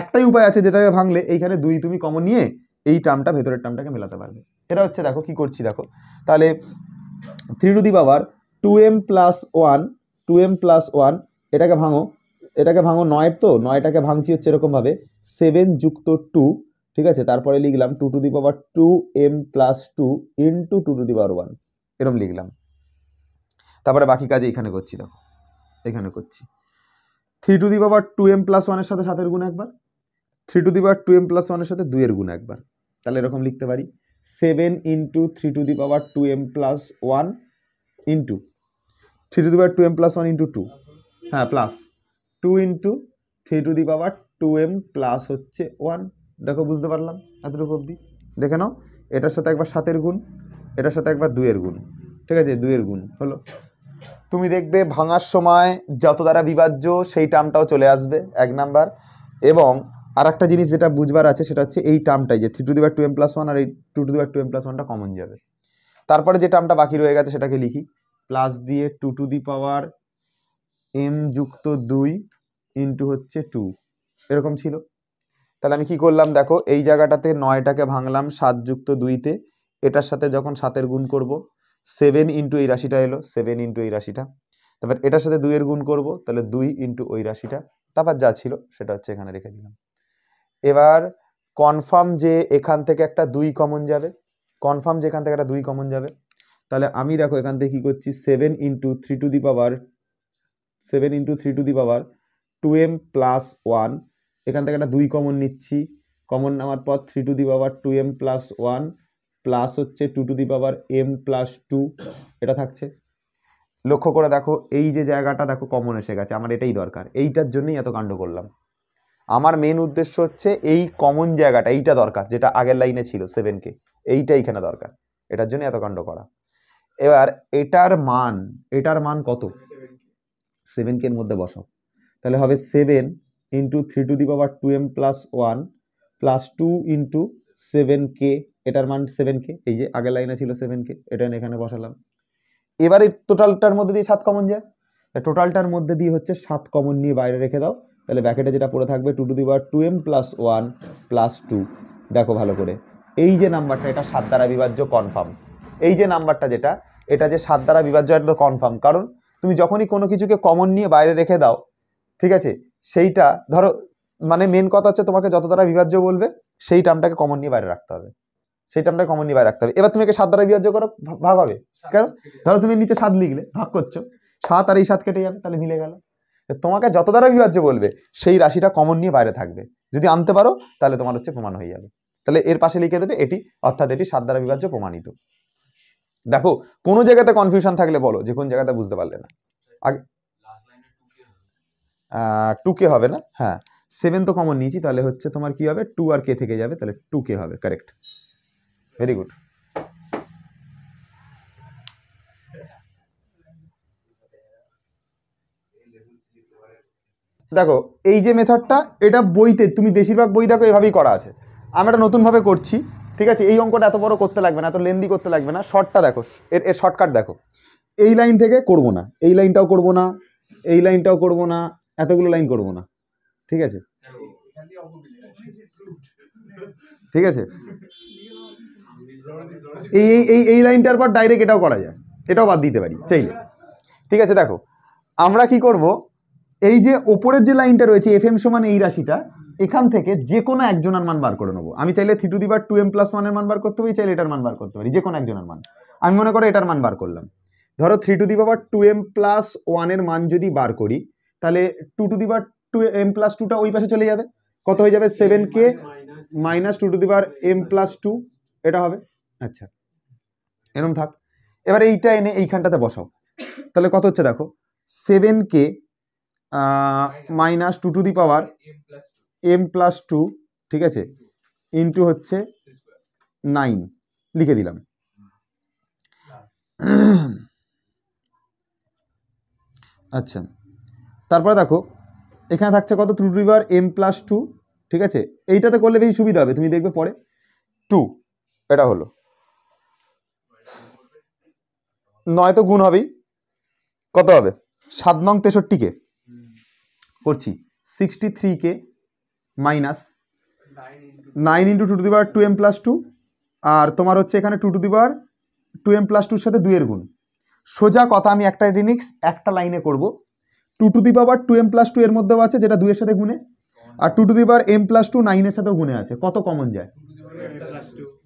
একটাই উপায় আছে যেটাকে ভাঙলে এইখানে দুই তুমি কমন নিয়ে এই টার্মটা ভেতরের টার্মটাকে মেলাতে পারবে এটা হচ্ছে দেখো কি করছি দেখো তাহলে three to the power two M plus one two M plus one এটাকে ভাঙো এটাকে ভাঙো নয়ের তো নয়টাকে ভাঙছি হচ্ছে এরকমভাবে সেভেন যুক্ত টু ঠিক আছে তারপরে লিখলাম two to the power two M plus two in two to the power one এরম লিখলাম তারপরে বাকি কাজ এখানে করছি দেখো এখানে করছি three to the power two M plus ওয়ানের সাথে সাতের গুণ একবার three to the power two M plus ওয়ানের সাথে দুইয়ের গুণ একবার তাহলে এরকম লিখতে পারি seven into three to the power two M plus one into three to the power two M plus one into two হ্যাঁ plus two into three to the power two M plus হচ্ছে one দেখো বুঝতে পারলাম এতটুকু অবধি দেখে নাও এটার সাথে একবার সাতের গুণ এটার সাথে একবার দুয়ের গুণ ঠিক আছে দুয়ের গুণ হলো তুমি দেখবে ভাঙার সময় যত দ্বারা বিভাজ্য সেই টার্মটাও চলে আসবে এক নাম্বার এবং আর একটা জিনিস যেটা বুঝবার আছে সেটা হচ্ছে এই টার্মটাই যে three to the two M plus one আর এই two to the two M plus ওয়ানটা কমন যাবে তারপরে যে টার্মটা বাকি রয়ে গেছে সেটাকে লিখি প্লাস দিয়ে two to the power M যুক্ত দুই ইন্টু হচ্ছে টু এরকম ছিল তাহলে আমি কি করলাম দেখো এই জায়গাটাতে নয়টাকে ভাঙলাম সাত যুক্ত দুইতে এটার সাথে যখন সাতের গুণ করব সেভেন ইন্টু এই রাশিটা এলো সেভেন ইন্টু এই রাশিটা তারপর এটার সাথে দুইয়ের গুণ করব তাহলে দুই ইন্টু ওই রাশিটা তারপর যা ছিল সেটা হচ্ছে এখানে রেখে দিলাম এবার কনফার্ম যে এখান থেকে একটা দুই কমন যাবে কনফার্ম যে এখান থেকে একটা দুই কমন যাবে তাহলে আমি দেখো এখান থেকে কী করছি seven into three to the power seven into three to the power two M plus one এখান থেকে একটা দুই কমন নিচ্ছি কমন নেওয়ার পর three to the power two M plus one plus হচ্ছে two to the power M plus two এটা থাকছে লক্ষ্য করে দেখো এই যে জায়গাটা দেখো কমন এসে গেছে আমার এটাই দরকার এইটার জন্যই এত কাণ্ড করলাম আমার মেন উদ্দেশ্য হচ্ছে এই কমন জায়গাটা এইটা দরকার যেটা আগের লাইনে ছিল সেভেনকে এইটা এইখানে দরকার এটার জন্য এত কাণ্ড করা এবার এটার মান এটার মান কত সেভেন কের মধ্যে বসাও তাহলে হবে seven into three to the power two M plus one plus two into seven কে এটার মান সেভেন কে এই যে আগের লাইনে ছিল সেভেন কে এটা এখানে বসালাম এবারে টোটালটার মধ্যে দিয়ে সাত কমন যায় টোটালটার মধ্যে দিয়ে হচ্ছে সাত কমন নিয়ে বাইরে রেখে দাও তাহলে ব্যাকেটে যেটা পড়ে থাকবে two to the power two M plus one plus two দেখো ভালো করে এই যে নাম্বারটা এটা সাত দ্বারা বিভাজ্য কনফার্ম এই যে নাম্বারটা যেটা এটা যে সাত দ্বারা বিভাজ্য এটা কনফার্ম কারণ তুমি যখনই কোনো কিছুকে কমন নিয়ে বাইরে রেখে দাও ঠিক আছে সেইটা ধরো মানে মেন কথা হচ্ছে তোমাকে যত দ্বারা বিভাজ্য বলবে সেই টার্মটাকে কমন নিয়ে বাইরে রাখতে হবে সেই টার্মটাকে কমন নিয়ে বাইরে রাখতে হবে এবার তুমি একে সাত দ্বারা বিভাজ্য করো ভাগ হবে কারণ ধরো তুমি নিচে সাত লিখলে ভাগ করছো সাত আর এই সাত কেটে যাবে তাহলে মিলে গেল তোমাকে যত দ্বারা বিভাজ্য বলবে সেই রাশিটা কমন নিয়ে বাইরে থাকবে যদি আনতে পারো তাহলে তোমার হচ্ছে প্রমাণ হয়ে যাবে তাহলে এর পাশে লিখে দেবে এটি অর্থাৎ এটি সাত দ্বারা বিভাজ্য প্রমাণিত দেখো কোনো জায়গাতে কনফিউশন থাকলে বলো যে কোন জায়গাতে বুঝতে পারলে না আগে কে হবে না হ্যাঁ সেভেন তো কমন নিয়েছি তাহলে হচ্ছে তোমার কি হবে টু আর কে থেকে যাবে তাহলে টু কে হবে কারেক্ট ভেরি গুড দেখো এই যে মেথডটা এটা বইতে তুমি বেশিরভাগ বই দেখো এভাবেই করা আছে আমি এটা নতুনভাবে করছি ঠিক আছে এই অঙ্কটা এত বড় করতে লাগবে না এত লেন্দি করতে লাগবে না শর্টটা দেখো এর এর শর্টকাট দেখো এই লাইন থেকে করব না এই লাইনটাও করব না এই লাইনটাও করব না এতগুলো লাইন করব না ঠিক আছে ঠিক আছে এই এই এই লাইনটার পর ডাইরেক্ট এটাও করা যায় এটাও বাদ দিতে পারি চাইলে ঠিক আছে দেখো আমরা কি করব এই যে ওপরের যে লাইনটা রয়েছে এফ এম সমান এই রাশিটা এখান থেকে যে কোনো একজনের মান বার করে নেবো আমি চাইলে থ্রি টু দি বার টু এম প্লাস ওয়ানের মান বার করতে পারি চাইলে এটার মান বার করতে পারি যে কোনো একজনের মান আমি মনে করো এটার মান বার করলাম ধরো three to the power two M plus ওয়ানের মান যদি বার করি তাহলে two to the two M plus টুটা ওই পাশে চলে যাবে কত হয়ে যাবে সেভেন কে minus two to the power M plus two এটা হবে আচ্ছা এরম থাক এবার এইটা এনে এইখানটাতে বসাও তাহলে কত হচ্ছে দেখো সেভেন কে minus two to the power M plus two ঠিক আছে ইন্টু হচ্ছে নাইন লিখে দিলাম আচ্ছা তারপরে দেখো এখানে থাকছে কত টু রিভার এম প্লাস টু ঠিক আছে এইটাতে করলে বেশি সুবিধা হবে তুমি দেখবে পরে টু এটা হলো নয় তো গুণ হবেই কত হবে সাত নং তেষট্টিকে করছি সিক্সটি থ্রিকে minus nine into two two দিবার টু এম প্লাস টু আর তোমার হচ্ছে এখানে টু টু দিবার টু এম প্লাস টুর সাথে দুইয়ের গুণ সোজা কথা আমি একটা রিনিক্স একটা লাইনে করব two to the power two M plus two এর মধ্যেও আছে যেটা দুইয়ের সাথে গুনে আর two to the power M plus two নাইনের সাথেও গুনে আছে কত কমন যায়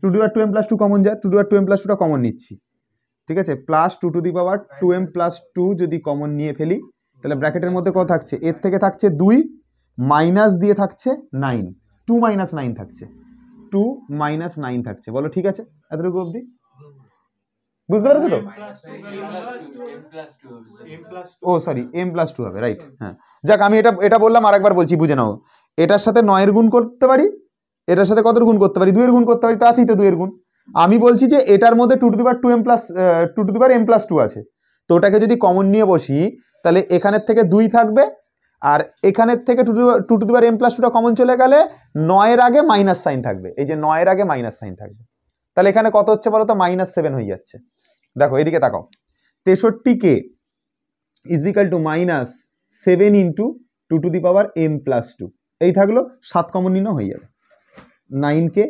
টু টু আর two M plus two common যায় টু টু আর টু এম প্লাস টুটা কমন নিচ্ছি ঠিক আছে plus two to the power two M plus two যদি কমন নিয়ে ফেলি তাহলে ব্র্যাকেটের মধ্যে কত থাকছে এর থেকে থাকছে দুই মাইনাস দিয়ে থাকছে নাইন টু মাইনাস নাইন থাকছে টু মাইনাস নাইন থাকছে বলো ঠিক আছে এতটুকু অবধি বুঝতে পেরেছো তো ও সরি এম প্লাস টু হবে রাইট হ্যাঁ যাক আমি এটা এটা বললাম আর একবার বলছি বুঝে নাও এটার সাথে নয়ের গুণ করতে পারি এটার সাথে কত গুণ করতে পারি দুয়ের গুণ করতে পারি তো আছেই তো দুয়ের গুণ আমি বলছি যে এটার মধ্যে টু টু দিবার two M plus two two দিবার এম প্লাস টু আছে তো ওটাকে যদি কমন নিয়ে বসি তাহলে এখানের থেকে দুই থাকবে আর এখানের থেকে টু টু টু দিবার এম প্লাস টুটা কমন চলে গেলে নয়ের আগে মাইনাস সাইন থাকবে এই যে নয়ের আগে মাইনাস সাইন থাকবে তাহলে এখানে কত হচ্ছে বলো তো মাইনাস সেভেন হয়ে যাচ্ছে দেখো এদিকে তাকাও তেষট্টি কে is equal to minus seven into two to the power M plus two এই থাকলো সাত কমন নিন হয়ে যাবে নাইন কে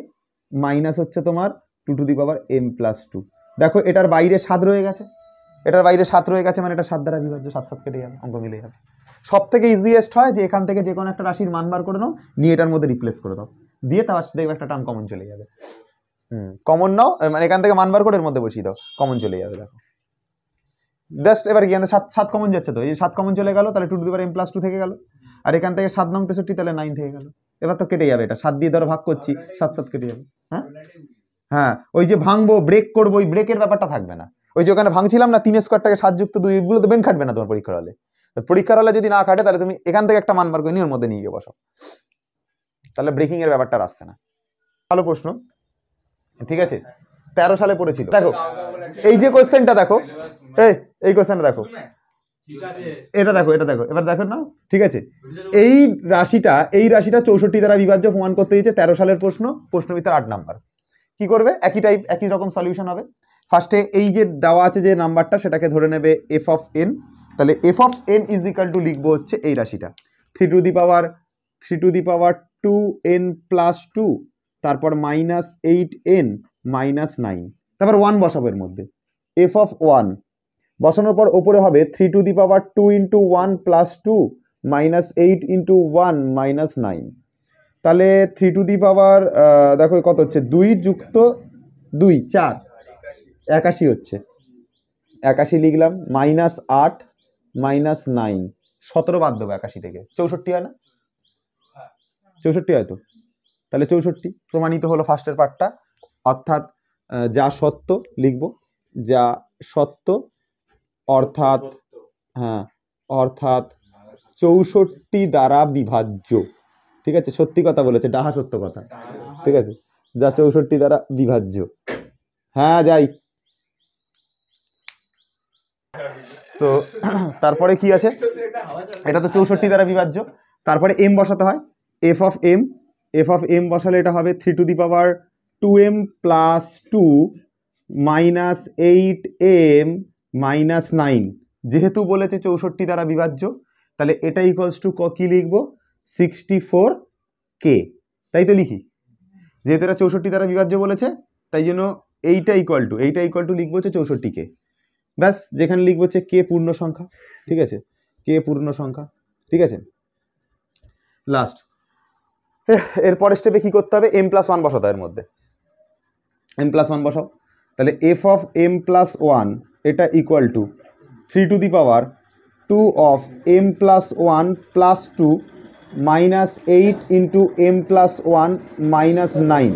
মাইনাস হচ্ছে তোমার two to the power M plus two দেখো এটার বাইরে সাত রয়ে গেছে এটার বাইরে সাত রয়ে গেছে মানে এটা সাত দ্বারা বিভাজ্য সাত সাত কেটে যাবে অঙ্ক মিলে যাবে সব থেকে ইজিয়েস্ট হয় যে এখান থেকে যে কোনো একটা রাশির মান বার করে নাও নিয়ে এটার মধ্যে রিপ্লেস করে দাও দিয়ে তার দেখবে একটা টার্ম কমন চলে যাবে হুম কমন নাও মানে এখান থেকে মানবার কোডের করে এর মধ্যে বসিয়ে দাও কমন চলে যাবে দেখো জাস্ট এবার গিয়ে সাত সাত কমন যাচ্ছে তো এই সাত কমন চলে গেল তাহলে two two M plus two থেকে গেল আর এখান থেকে সাত নং তেষট্টি তাহলে নাইন থেকে গেল এবার তো কেটে যাবে এটা সাত দিয়ে ধরো ভাগ করছি সাত সাত কেটে যাবে হ্যাঁ হ্যাঁ ওই যে ভাঙবো ব্রেক করবো ওই ব্রেকের ব্যাপারটা থাকবে না ওই যে ওখানে ভাঙছিলাম না তিন স্কোয়ারটাকে সাত যুক্ত দুই এগুলো তো বেন খাটবে না তোমার পরীক্ষার হলে পরীক্ষার হলে যদি না খাটে তাহলে তুমি এখান থেকে একটা মানবার করে নিয়ে ওর মধ্যে নিয়ে গিয়ে বসো তাহলে ব্রেকিংয়ের ব্যাপারটা আসছে না ভালো প্রশ্ন ঠিক আছে তেরো সালে পড়েছিল দেখো এই যে কোয়েশ্চেনটা দেখো এই এই কোয়েশ্চেনটা দেখো এটা দেখো এটা দেখো এবার দেখো না ঠিক আছে এই রাশিটা এই রাশিটা চৌষট্টি দ্বারা বিভাজ্য প্রমাণ করতে দিয়েছে তেরো সালের প্রশ্ন প্রশ্নবিতার আট নাম্বার কি করবে একই টাইপ একই রকম সলিউশন হবে ফার্স্টে এই যে দেওয়া আছে যে নাম্বারটা সেটাকে ধরে নেবে এফ অফ এন তাহলে f of n is equal to লিখবো হচ্ছে এই রাশিটা three to the power three to the power two N plus two তারপর minus eight n minus nine তারপর ওয়ান বসাবো এর মধ্যে এফ অফ ওয়ান বসানোর পর ওপরে হবে three to the power two into one plus two minus eight into one minus nine তাহলে থ্রি টু দি পাওয়ার দেখো কত হচ্ছে দুই যুক্ত দুই চার একাশি হচ্ছে একাশি লিখলাম মাইনাস আট মাইনাস নাইন সতেরো বাদ দেবো একাশি থেকে চৌষট্টি হয় না চৌষট্টি হয়তো তাহলে চৌষট্টি প্রমাণিত হলো ফার্স্টের পার্টটা অর্থাৎ যা সত্য লিখব যা সত্য অর্থাৎ হ্যাঁ অর্থাৎ চৌষট্টি দ্বারা বিভাজ্য ঠিক আছে সত্যি কথা বলেছে ডাহা সত্য কথা ঠিক আছে যা চৌষট্টি দ্বারা বিভাজ্য হ্যাঁ যাই তো তারপরে কি আছে এটা তো চৌষট্টি দ্বারা বিভাজ্য তারপরে এম বসাতে হয় f of m f of m বসালে এটা হবে three to the power two M plus two minus eight m minus nine যেহেতু বলেছে চৌষট্টি দ্বারা বিভাজ্য তাহলে এটা ইকুয়ালস টু কী লিখব সিক্সটি ফোর কে তাই তো লিখি যেহেতু এটা চৌষট্টি দ্বারা বিভাজ্য বলেছে তাই জন্য এইটা ইকুয়াল টু এইটা ইকুয়াল টু লিখবো হচ্ছে চৌষট্টি কে ব্যাস যেখানে লিখবো হচ্ছে কে পূর্ণ সংখ্যা ঠিক আছে কে পূর্ণ সংখ্যা ঠিক আছে লাস্ট এরপর স্টেপে কী করতে হবে এম প্লাস ওয়ান বসাতে এর মধ্যে এম প্লাস ওয়ান বসাও তাহলে f of M plus one এটা equal to three to the power two of M plus one plus two minus eight into M plus one minus nine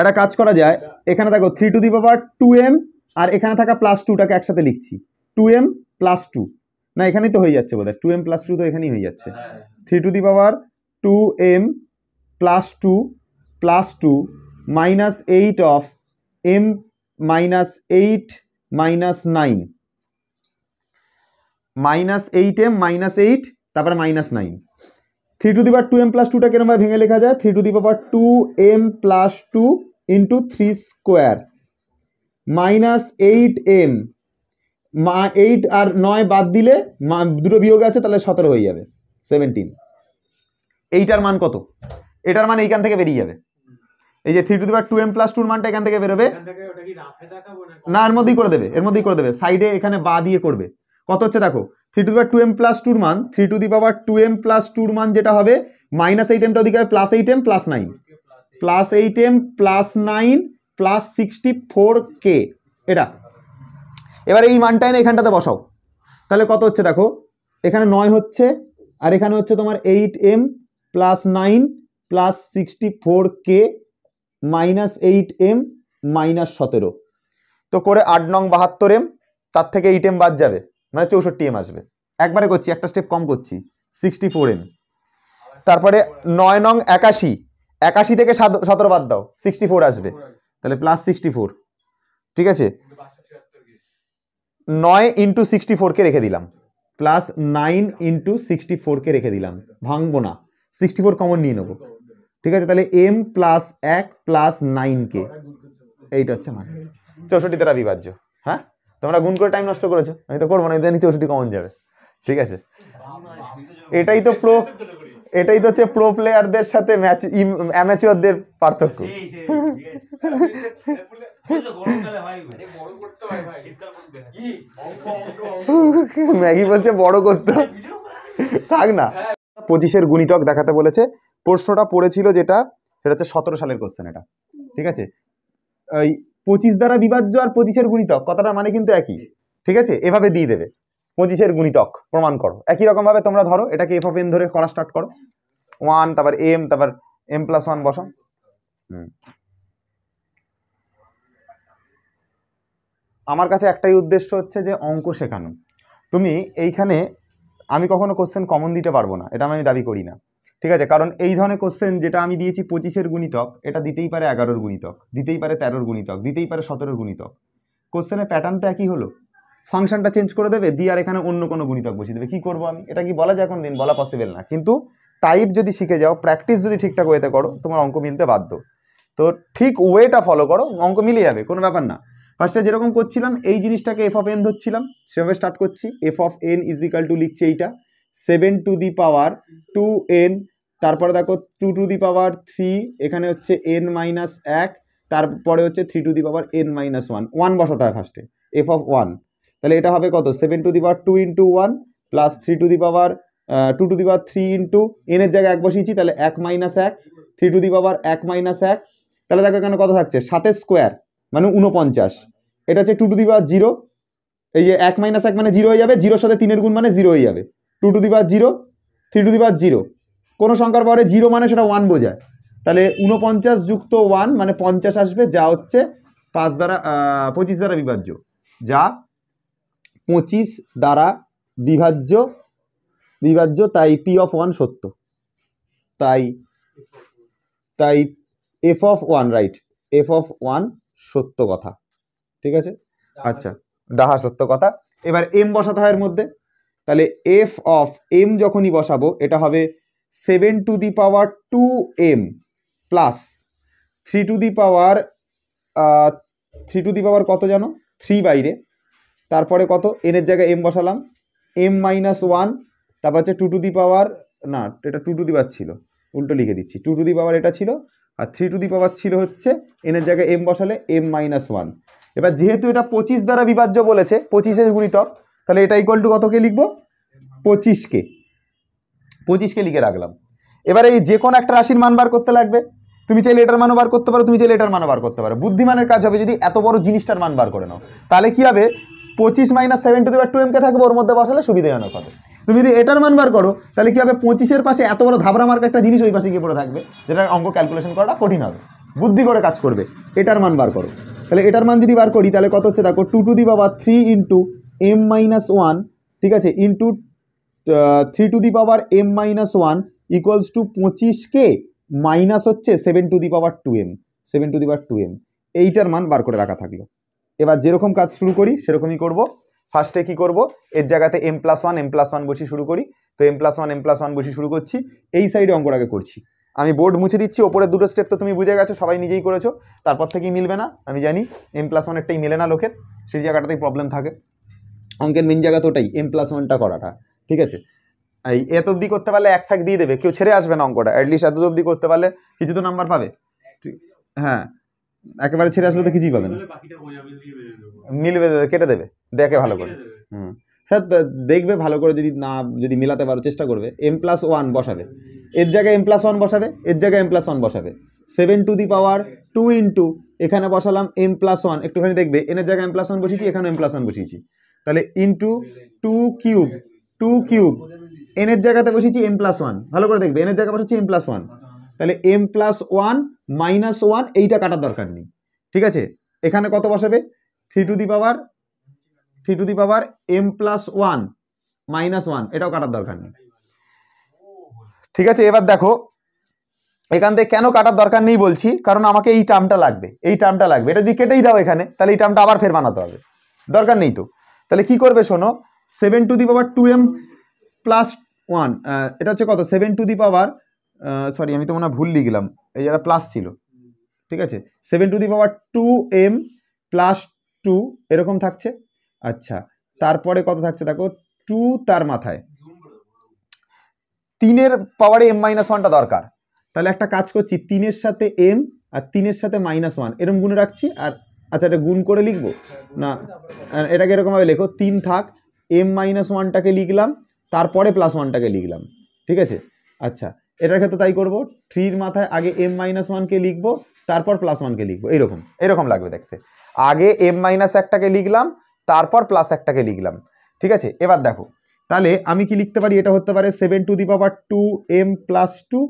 একটা কাজ করা যায় এখানে দেখো three to the power two m আর এখানে থাকা প্লাস টুটাকে একসাথে লিখছি টু এম প্লাস টু না এখানেই তো হয়ে যাচ্ছে বোধ হয় টু এম প্লাস টু তো এখানেই হয়ে যাচ্ছে three to the power two M plus two plus two minus eight of m minus eight minus nine minus eight m minus eight তারপরে minus nine three to the power two M plus টুটা কেরমভাবে ভেঙে লেখা যায় three to the power two M plus two into three square minus eight m মা eight আর নয় বাদ দিলে মা দুটো বিয়োগ আছে তাহলে সতেরো হয়ে যাবে সেভেন্টিন এইটার মান কত এটার মান এইখান থেকে বেরিয়ে যাবে এই যে থ্রি টু দিবার টু এম প্লাস টুর মানটা এখান থেকে বেরোবে না এর মধ্যেই করে দেবে এর মধ্যেই করে দেবে সাইডে এখানে বা দিয়ে করবে কত হচ্ছে দেখো three to the power two M plus টুর মান three to the power two M plus টুর মান যেটা হবে মাইনাস এইট এমটা ওদিকে হবে plus eight m plus nine plus eight m plus nine plus sixty four কে এটা এবার এই মানটা এনে এখানটাতে বসাও তাহলে কত হচ্ছে দেখো এখানে নয় হচ্ছে আর এখানে হচ্ছে তোমার eight m plus nine plus sixty four কে মাইনাস এইট এম মাইনাস সতেরো তো করে আট নং বাহাত্তর এম তার থেকে এইট এম বাদ যাবে মানে চৌষট্টি এম আসবে একবারে করছি একটা স্টেপ কম করছি সিক্সটি ফোর এম তারপরে নয় নং একাশি একাশি থেকে সতেরো বাদ দাও সিক্সটি ফোর আসবে তাহলে প্লাস সিক্সটি ফোর ঠিক আছে নয় ইন্টু সিক্সটি ফোরকে রেখে দিলাম প্লাস নাইন ইন্টু সিক্সটি ফোরকে রেখে দিলাম ভাঙবো না সিক্সটি ফোর কমন নিয়ে নেবো ঠিক আছে তাহলে এম প্লাস এক প্লাস নাইনকে এইটা হচ্ছে মানে চৌষট্টি তারা বিভাজ্য হ্যাঁ তোমরা গুন করে টাইম নষ্ট করেছো আমি তো করবো না জানি চৌষট্টি কমন যাবে ঠিক আছে এটাই তো প্রো এটাই তো হচ্ছে প্রো প্লেয়ারদের সাথে ম্যাচ অ্যামেচিওরদের পার্থক্য ম্যাগি বলছে বড় করতে হ্যাঁ, থাক না হ্যাঁ। পঁচিশের গুণিতক দেখাতে বলেছে প্রশ্নটা পড়েছিল যেটা সেটা হচ্ছে সতেরো সালের কোশ্চেন এটা ঠিক আছে ওই পঁচিশ দ্বারা বিভাজ্য আর পঁচিশের গুণিতক কথাটা মানে কিন্তু একই ঠিক আছে এভাবে দিয়ে দেবে পঁচিশের গুণিতক প্রমাণ করো একই রকমভাবে তোমরা ধরো এটাকে এফ অফ এন ধরে করা স্টার্ট করো ওয়ান তারপর এম তারপর এম প্লাস ওয়ান বসো হুম আমার কাছে একটাই উদ্দেশ্য হচ্ছে যে অঙ্ক শেখানো তুমি এইখানে আমি কখনো কোশ্চেন কমন দিতে পারবো না এটা আমি দাবি করি না ঠিক আছে কারণ এই ধরনের কোশ্চেন যেটা আমি দিয়েছি পঁচিশের গুণিতক এটা দিতেই পারে এগারোর গুণিতক দিতেই পারে তেরোর গুণিতক দিতেই পারে সতেরোর গুণিতক কোশ্চেনের প্যাটার্নটা একই হলো ফাংশনটা চেঞ্জ করে দেবে দিয়ে আর এখানে অন্য কোনো গুণিতক বসিয়ে দেবে কী করবো আমি এটা কি বলা যায় এখন দিন বলা পসিবল না কিন্তু টাইপ যদি শিখে যাও প্র্যাকটিস যদি ঠিকঠাক ওয়েতে করো তোমার অঙ্ক মিলতে বাধ্য তো ঠিক ওয়েটা ফলো করো অঙ্ক মিলে যাবে কোনো ব্যাপার না ফার্স্টে যেরকম করছিলাম এই জিনিসটাকে এফ অফ এন ধরছিলাম সেভাবে স্টার্ট করছি F of n is equal to লিখছি এইটা seven to the power two n তারপরে দেখো two to the power three এখানে হচ্ছে এন মাইনাস এক তারপরে হচ্ছে three to the power n minus one one বসাতে হয় ফার্স্টে এফ অফ ওয়ান তাহলে এটা হবে কত seven to the power two into one plus three to the power two to the power three into এনের জায়গায় এক বসিয়েছি তাহলে এক মাইনাস এক থ্রি টু দি পাওয়ার এক মাইনাস এক তাহলে দেখো এখানে কত থাকছে সাতের স্কোয়ার মানে উনপঞ্চাশ এটা হচ্ছে টু টু দিবা জিরো এই যে এক মাইনাস এক মানে জিরো হয়ে যাবে জিরোর সাথে তিনের গুণ মানে জিরো হয়ে যাবে two two the power zero three to the power zero কোনো সংখ্যার পরে জিরো মানে সেটা ওয়ান বোঝায় তাহলে উনপঞ্চাশ যুক্ত ওয়ান মানে পঞ্চাশ আসবে যা হচ্ছে পাঁচ দ্বারা পঁচিশ দ্বারা বিভাজ্য যা পঁচিশ দ্বারা বিভাজ্য বিভাজ্য তাই পি অফ ওয়ান সত্য তাই তাই f of one right f of one সত্য কথা ঠিক আছে আচ্ছা ডাহা সত্য কথা এবার এম বসাতে হয় এর মধ্যে তাহলে এফ অফ এম যখনই বসাবো এটা হবে seven to the power two M plus three to the power three to the power কত জানো থ্রি বাইরে তারপরে কত এনের জায়গায় এম বসালাম এম মাইনাস ওয়ান তারপর হচ্ছে টু টু দি পাওয়ার না এটা টু টু দি পাওয়ার ছিল উল্টো লিখে দিচ্ছি টু টু দি পাওয়ার এটা ছিল আর থ্রি টু দি পাওয়ার ছিল হচ্ছে এনের জায়গায় এম বসালে এম মাইনাস ওয়ান এবার যেহেতু এটা পঁচিশ দ্বারা বিভাজ্য বলেছে পঁচিশের গুণিতক তাহলে এটা ইকুয়াল টু কতকে লিখবো পঁচিশকে পঁচিশকে লিখে রাখলাম এবারে এই যে কোনো একটা রাশির মান বার করতে লাগবে তুমি চাইলে এটার মানও বার করতে পারো তুমি চাইলে এটার মানও বার করতে পারো বুদ্ধিমানের কাজ হবে যদি এত বড় জিনিসটার মান বার করে নাও তাহলে কী হবে পঁচিশ minus seven to the power two এমকে থাকবে ওর মধ্যে বসালে সুবিধাজনক হবে তুমি যদি এটার মান বার করো তাহলে কী হবে পঁচিশের পাশে এত বড় ধাবরা মার্কা একটা জিনিস ওই পাশে গিয়ে পড়ে থাকবে যেটা অঙ্ক ক্যালকুলেশন করাটা কঠিন হবে বুদ্ধি করে কাজ করবে এটার মান বার করো তাহলে এটার মান যদি বার করি তাহলে কত হচ্ছে দেখো two to the power three into m minus one ঠিক আছে into three to the power m minus one equals to পঁচিশকে মাইনাস হচ্ছে seven to the power two m seven to the power two m এইটার মান বার করে রাখা থাকলো এবার যেরকম কাজ শুরু করি সেরকমই করবো ফার্স্টে কি করব এর জায়গাতে m plus one m plus one বসি শুরু করি তো m plus one m plus one বসি শুরু করছি এই সাইডে অঙ্কটাকে করছি আমি বোর্ড মুছে দিচ্ছি ওপরের দুটো স্টেপ তো তুমি বুঝে গেছো সবাই নিজেই করেছো তারপর থেকেই মিলবে না আমি জানি এম প্লাস ওয়ানেরটাই মেলে না লোকের সেই জায়গাটাতেই প্রবলেম থাকে অঙ্কের মেন জায়গা তো ওটাই এম প্লাস ওয়ানটা করাটা ঠিক আছে এই এত অবধি করতে পারলে এক ফ্যাক দিয়ে দেবে কেউ ছেড়ে আসবে না অঙ্কটা অ্যাটলিস্ট এত অবধি করতে পারলে কিছু তো নাম্বার পাবে হ্যাঁ একেবারে ছেড়ে আসলে তো কিছুই পাবে না মিলবে কেটে দেবে দেখে ভালো করে হুম স্যার দেখবে ভালো করে যদি না যদি মেলাতে পারো চেষ্টা করবে এম প্লাস ওয়ান বসাবে এর জায়গায় এম প্লাস ওয়ান বসাবে এর জায়গায় এম প্লাস ওয়ান বসাবে seven to the power two into এখানে বসালাম এম প্লাস ওয়ান একটুখানি দেখবে এনের জায়গায় এম প্লাস ওয়ান বসিয়েছি এখানে এম প্লাস ওয়ান বসিয়েছি তাহলে into two cube two cube এনের জায়গাতে বসিয়েছি এম প্লাস ওয়ান ভালো করে দেখবে এনের জায়গায় বসাচ্ছি এম প্লাস ওয়ান তাহলে m plus one minus one এইটা কাটার দরকার নেই ঠিক আছে এখানে কত বসাবে three to the power three to the power M plus one minus one এটাও কাটার দরকার নেই ঠিক আছে এবার দেখো এখান থেকে কেন কাটার দরকার নেই বলছি কারণ আমাকে এই টার্মটা লাগবে এই টার্মটা লাগবে এটা যদি কেটেই দাও এখানে তাহলে এই টার্মটা আবার ফের বানাতে হবে দরকার নেই তো তাহলে কি করবে শোনো seven to the power two M plus one এটা হচ্ছে কত seven to the power sorry আমি তো মনে হয় ভুল লিখলাম এই যেটা প্লাস ছিল ঠিক আছে seven to the power two M plus two এরকম থাকছে আচ্ছা তারপরে কত থাকছে দেখো টু তার মাথায় তিনের পাওয়ারে এম মাইনাস ওয়ানটা দরকার তাহলে একটা কাজ করছি তিনের সাথে এম আর তিনের সাথে মাইনাস ওয়ান এরম গুনে রাখছি আর আচ্ছা এটা গুণ করে লিখবো না এটাকে এরকমভাবে লেখো তিন থাক এম মাইনাস ওয়ানটাকে লিখলাম তারপরে প্লাস ওয়ানটাকে লিখলাম ঠিক আছে আচ্ছা এটার ক্ষেত্রে তাই করবো থ্রির মাথায় আগে এম মাইনাস ওয়ানকে লিখবো তারপর প্লাস ওয়ানকে লিখবো এরকম এরকম লাগবে দেখতে আগে এম মাইনাস একটাকে লিখলাম তারপর প্লাস একটাকে লিখলাম ঠিক আছে এবার দেখো তাহলে আমি কি লিখতে পারি এটা হতে পারে seven to the power two M plus two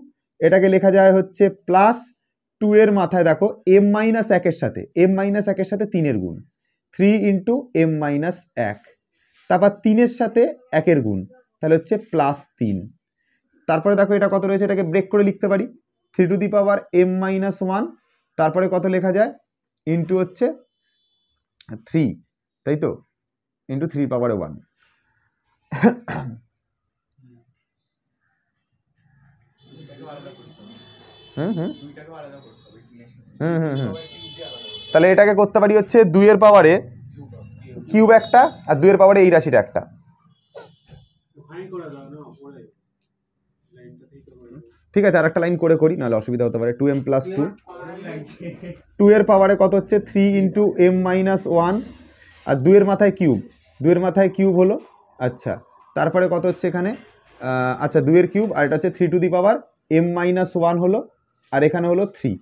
এটাকে লেখা যায় হচ্ছে প্লাস টু এর মাথায় দেখো এম মাইনাস একের সাথে এম মাইনাস একের সাথে তিনের গুণ থ্রি ইন্টু এম মাইনাস এক তারপর তিনের সাথে একের গুণ তাহলে হচ্ছে প্লাস তিন তারপরে দেখো এটা কত রয়েছে এটাকে ব্রেক করে লিখতে পারি three to the power m minus one তারপরে কত লেখা যায় ইন্টু হচ্ছে থ্রি তাই তো ইন্টু থ্রি পাওয়ার ওয়ান হুম হুম হুম হুম হুম তাহলে এটাকে করতে পারি হচ্ছে দুইয়ের পাওয়ারে কিউব একটা আর দুইয়ের পাওয়ারে এই রাশিটা একটা ঠিক আছে আর একটা লাইন করে করি নাহলে অসুবিধা হতে পারে two M plus two two এর পাওয়ারে কত হচ্ছে three into m minus one আর দুয়ের মাথায় কিউব দুয়ের মাথায় কিউব হলো আচ্ছা তারপরে কত হচ্ছে এখানে আচ্ছা দুয়ের কিউব আর এটা হচ্ছে three to the power m minus one হলো আর এখানে হলো থ্রি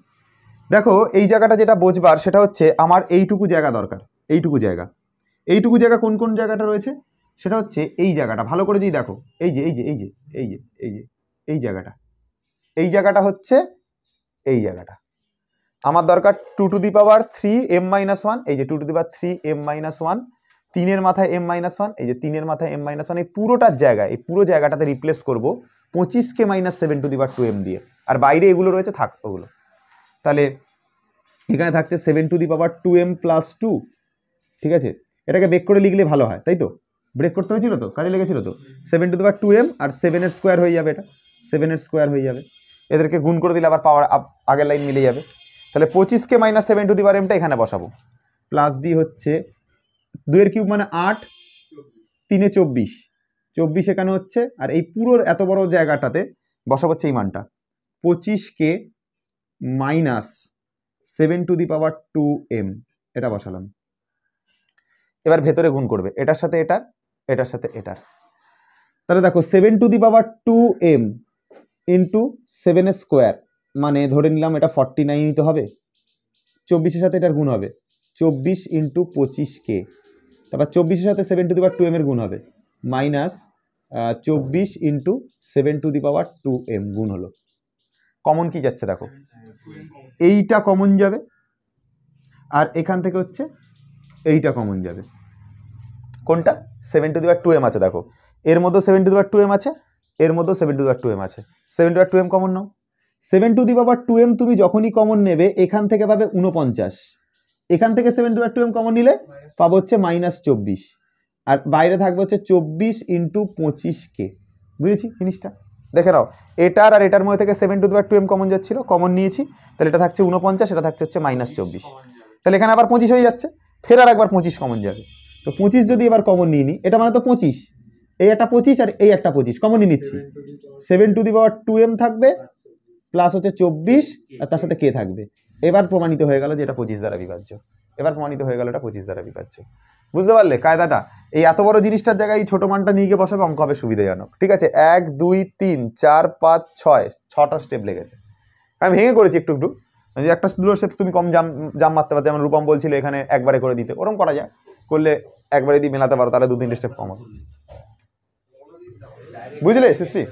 দেখো এই জায়গাটা যেটা বোঝবার সেটা হচ্ছে আমার এইটুকু জায়গা দরকার এইটুকু জায়গা এইটুকু জায়গা কোন কোন জায়গাটা রয়েছে সেটা হচ্ছে এই জায়গাটা ভালো করে যদি দেখো এই যে এই যে এই যে এই যে এই যে এই জায়গাটা এই জায়গাটা হচ্ছে এই জায়গাটা আমার দরকার two to the power three m minus one এই যে two to the power three m minus one তিনের মাথায় এম মাইনাস ওয়ান এই যে তিনের মাথায় এম মাইনাস ওয়ান এই পুরোটার জায়গায় এই পুরো জায়গাটাতে রিপ্লেস করবো পঁচিশকে minus seven to the power two m দিয়ে আর বাইরে এগুলো রয়েছে থাক ওগুলো তাহলে এখানে থাকছে seven to the power two M plus two ঠিক আছে এটাকে ব্রেক করে লিখলে ভালো হয় তাই তো ব্রেক করতে হয়েছিল তো কাজে লেগেছিল তো seven to the power two m আর সেভেনের স্কোয়ার হয়ে যাবে এটা সেভেনের স্কোয়ার হয়ে যাবে এদেরকে গুণ করে দিলে আবার পাওয়ার আগের লাইন মিলে যাবে তাহলে পঁচিশকে minus seven to the power এমটা এখানে বসাবো প্লাস দি হচ্ছে দুয়ের কিউব মানে আট তিনে চব্বিশ চব্বিশ এখানে হচ্ছে আর এই পুরোর এত বড় জায়গাটাতে বসাবো হচ্ছে এই মানটা পঁচিশকে minus seven to the power two m এটা বসালাম এবার ভেতরে গুণ করবে এটার সাথে এটার এটার সাথে এটার তাহলে দেখো seven to the power two m into সেভেনের স্কোয়ার মানে ধরে নিলাম এটা ফর্টি নাইন তো হবে চব্বিশের সাথে এটার গুণ হবে চব্বিশ ইন্টু পঁচিশ কে তারপর চব্বিশের সাথে seven to the power two m এর গুণ হবে মাইনাস চব্বিশ into seven to the power two m গুণ হলো কমন কি যাচ্ছে দেখো এইটা কমন যাবে আর এখান থেকে হচ্ছে এইটা কমন যাবে কোনটা seven to the power two m আছে দেখো এর মধ্যেও seven to the power two m আছে এর মধ্যেও seven to the power two m আছে seven to power two m common নাও seven to the power two m তুমি যখনই কমন নেবে এখান থেকে পাবে উনপঞ্চাশ এখান থেকে seven to two m common নিলে পাবো হচ্ছে মাইনাস চব্বিশ আর বাইরে থাকবে হচ্ছে চব্বিশ ইন্টু পঁচিশ কে বুঝেছি জিনিসটা দেখে নাও এটার আর এটার মধ্যে থেকে seven to the power two m common যাচ্ছিলো কমন নিয়েছি তাহলে এটা থাকছে উনপঞ্চাশ এটা থাকছে হচ্ছে মাইনাস চব্বিশ তাহলে এখানে আবার পঁচিশ হয়ে যাচ্ছে ফের আর একবার পঁচিশ কমন যাবে তো পঁচিশ যদি এবার কমন নিয়ে নিই এটা মানে তো পঁচিশ এই একটা পঁচিশ আর এই একটা পঁচিশ কমন নিয়ে নিচ্ছি seven to the power two m থাকবে প্লাস হচ্ছে চব্বিশ আর তার সাথে কে থাকবে এবার প্রমাণিত হয়ে গেল যে এটা পঁচিশ দ্বারা বিভাজ্য এবার প্রমাণিত হয়ে গেল এটা পঁচিশ দ্বারা বিভাজ্য বুঝতে পারলে কায়দাটা এই এত বড় জিনিসটার জায়গায় এই ছোটো মানটা নিয়ে গিয়ে বসাবে অঙ্ক হবে সুবিধাজনক ঠিক আছে এক দুই তিন চার পাঁচ ছয় ছটা স্টেপ লেগেছে আমি ভেঙে করেছি একটু একটু যে একটা দুটোর স্টেপ তুমি কম জাম জাম মারতে পারতে যেমন রূপম বলছিল এখানে একবারে করে দিতে ওরকম করা যায় করলে একবারে দিয়ে মেলাতে পারো তাহলে দু তিনটে স্টেপ কম হবে বুঝলে সৃষ্টি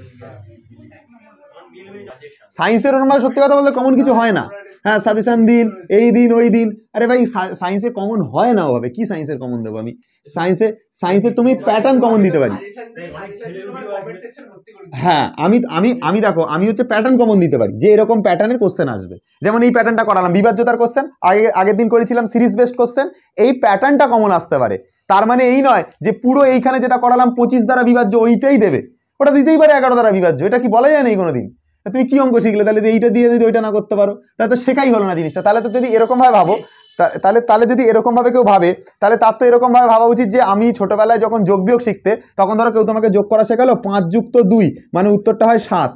সায়েন্সের অনুমান সত্যি কথা বললে কমন কিছু হয় না হ্যাঁ সাজেশন দিন এই দিন ওই দিন আরে ভাই সায়েন্সে কমন হয় না ওভাবে কি সায়েন্সের কমন দেবো আমি সায়েন্সে সায়েন্সে তুমি প্যাটার্ন কমন দিতে পারি হ্যাঁ আমি আমি আমি দেখো আমি হচ্ছে প্যাটার্ন কমন দিতে পারি যে এরকম প্যাটার্নের কোশ্চেন আসবে যেমন এই প্যাটার্নটা করালাম বিভাজ্যতার কোশ্চেন আগে আগের দিন করেছিলাম সিরিজ বেস্ট কোশ্চেন এই প্যাটার্নটা কমন আসতে পারে তার মানে এই নয় যে পুরো এইখানে যেটা করালাম পঁচিশ দ্বারা বিভাজ্য ওইটাই দেবে ওটা দিতেই পারে এগারো দ্বারা বিভাজ্য এটা কি বলা যায় না এই কোনো দিন তুমি কি অঙ্ক শিখলে তাহলে এইটা দিয়ে যদি ওইটা না করতে পারো তাহলে তো শেখাই হলো না জিনিসটা তাহলে তো যদি এরকমভাবে ভাবো তাহলে তাহলে যদি এরকমভাবে কেউ ভাবে তাহলে তার তো এরকমভাবে ভাবা উচিত যে আমি ছোটোবেলায় যখন যোগ বিয়োগ শিখতে তখন ধরো কেউ তোমাকে যোগ করা শেখালো পাঁচ যুক্ত দুই মানে উত্তরটা হয় সাত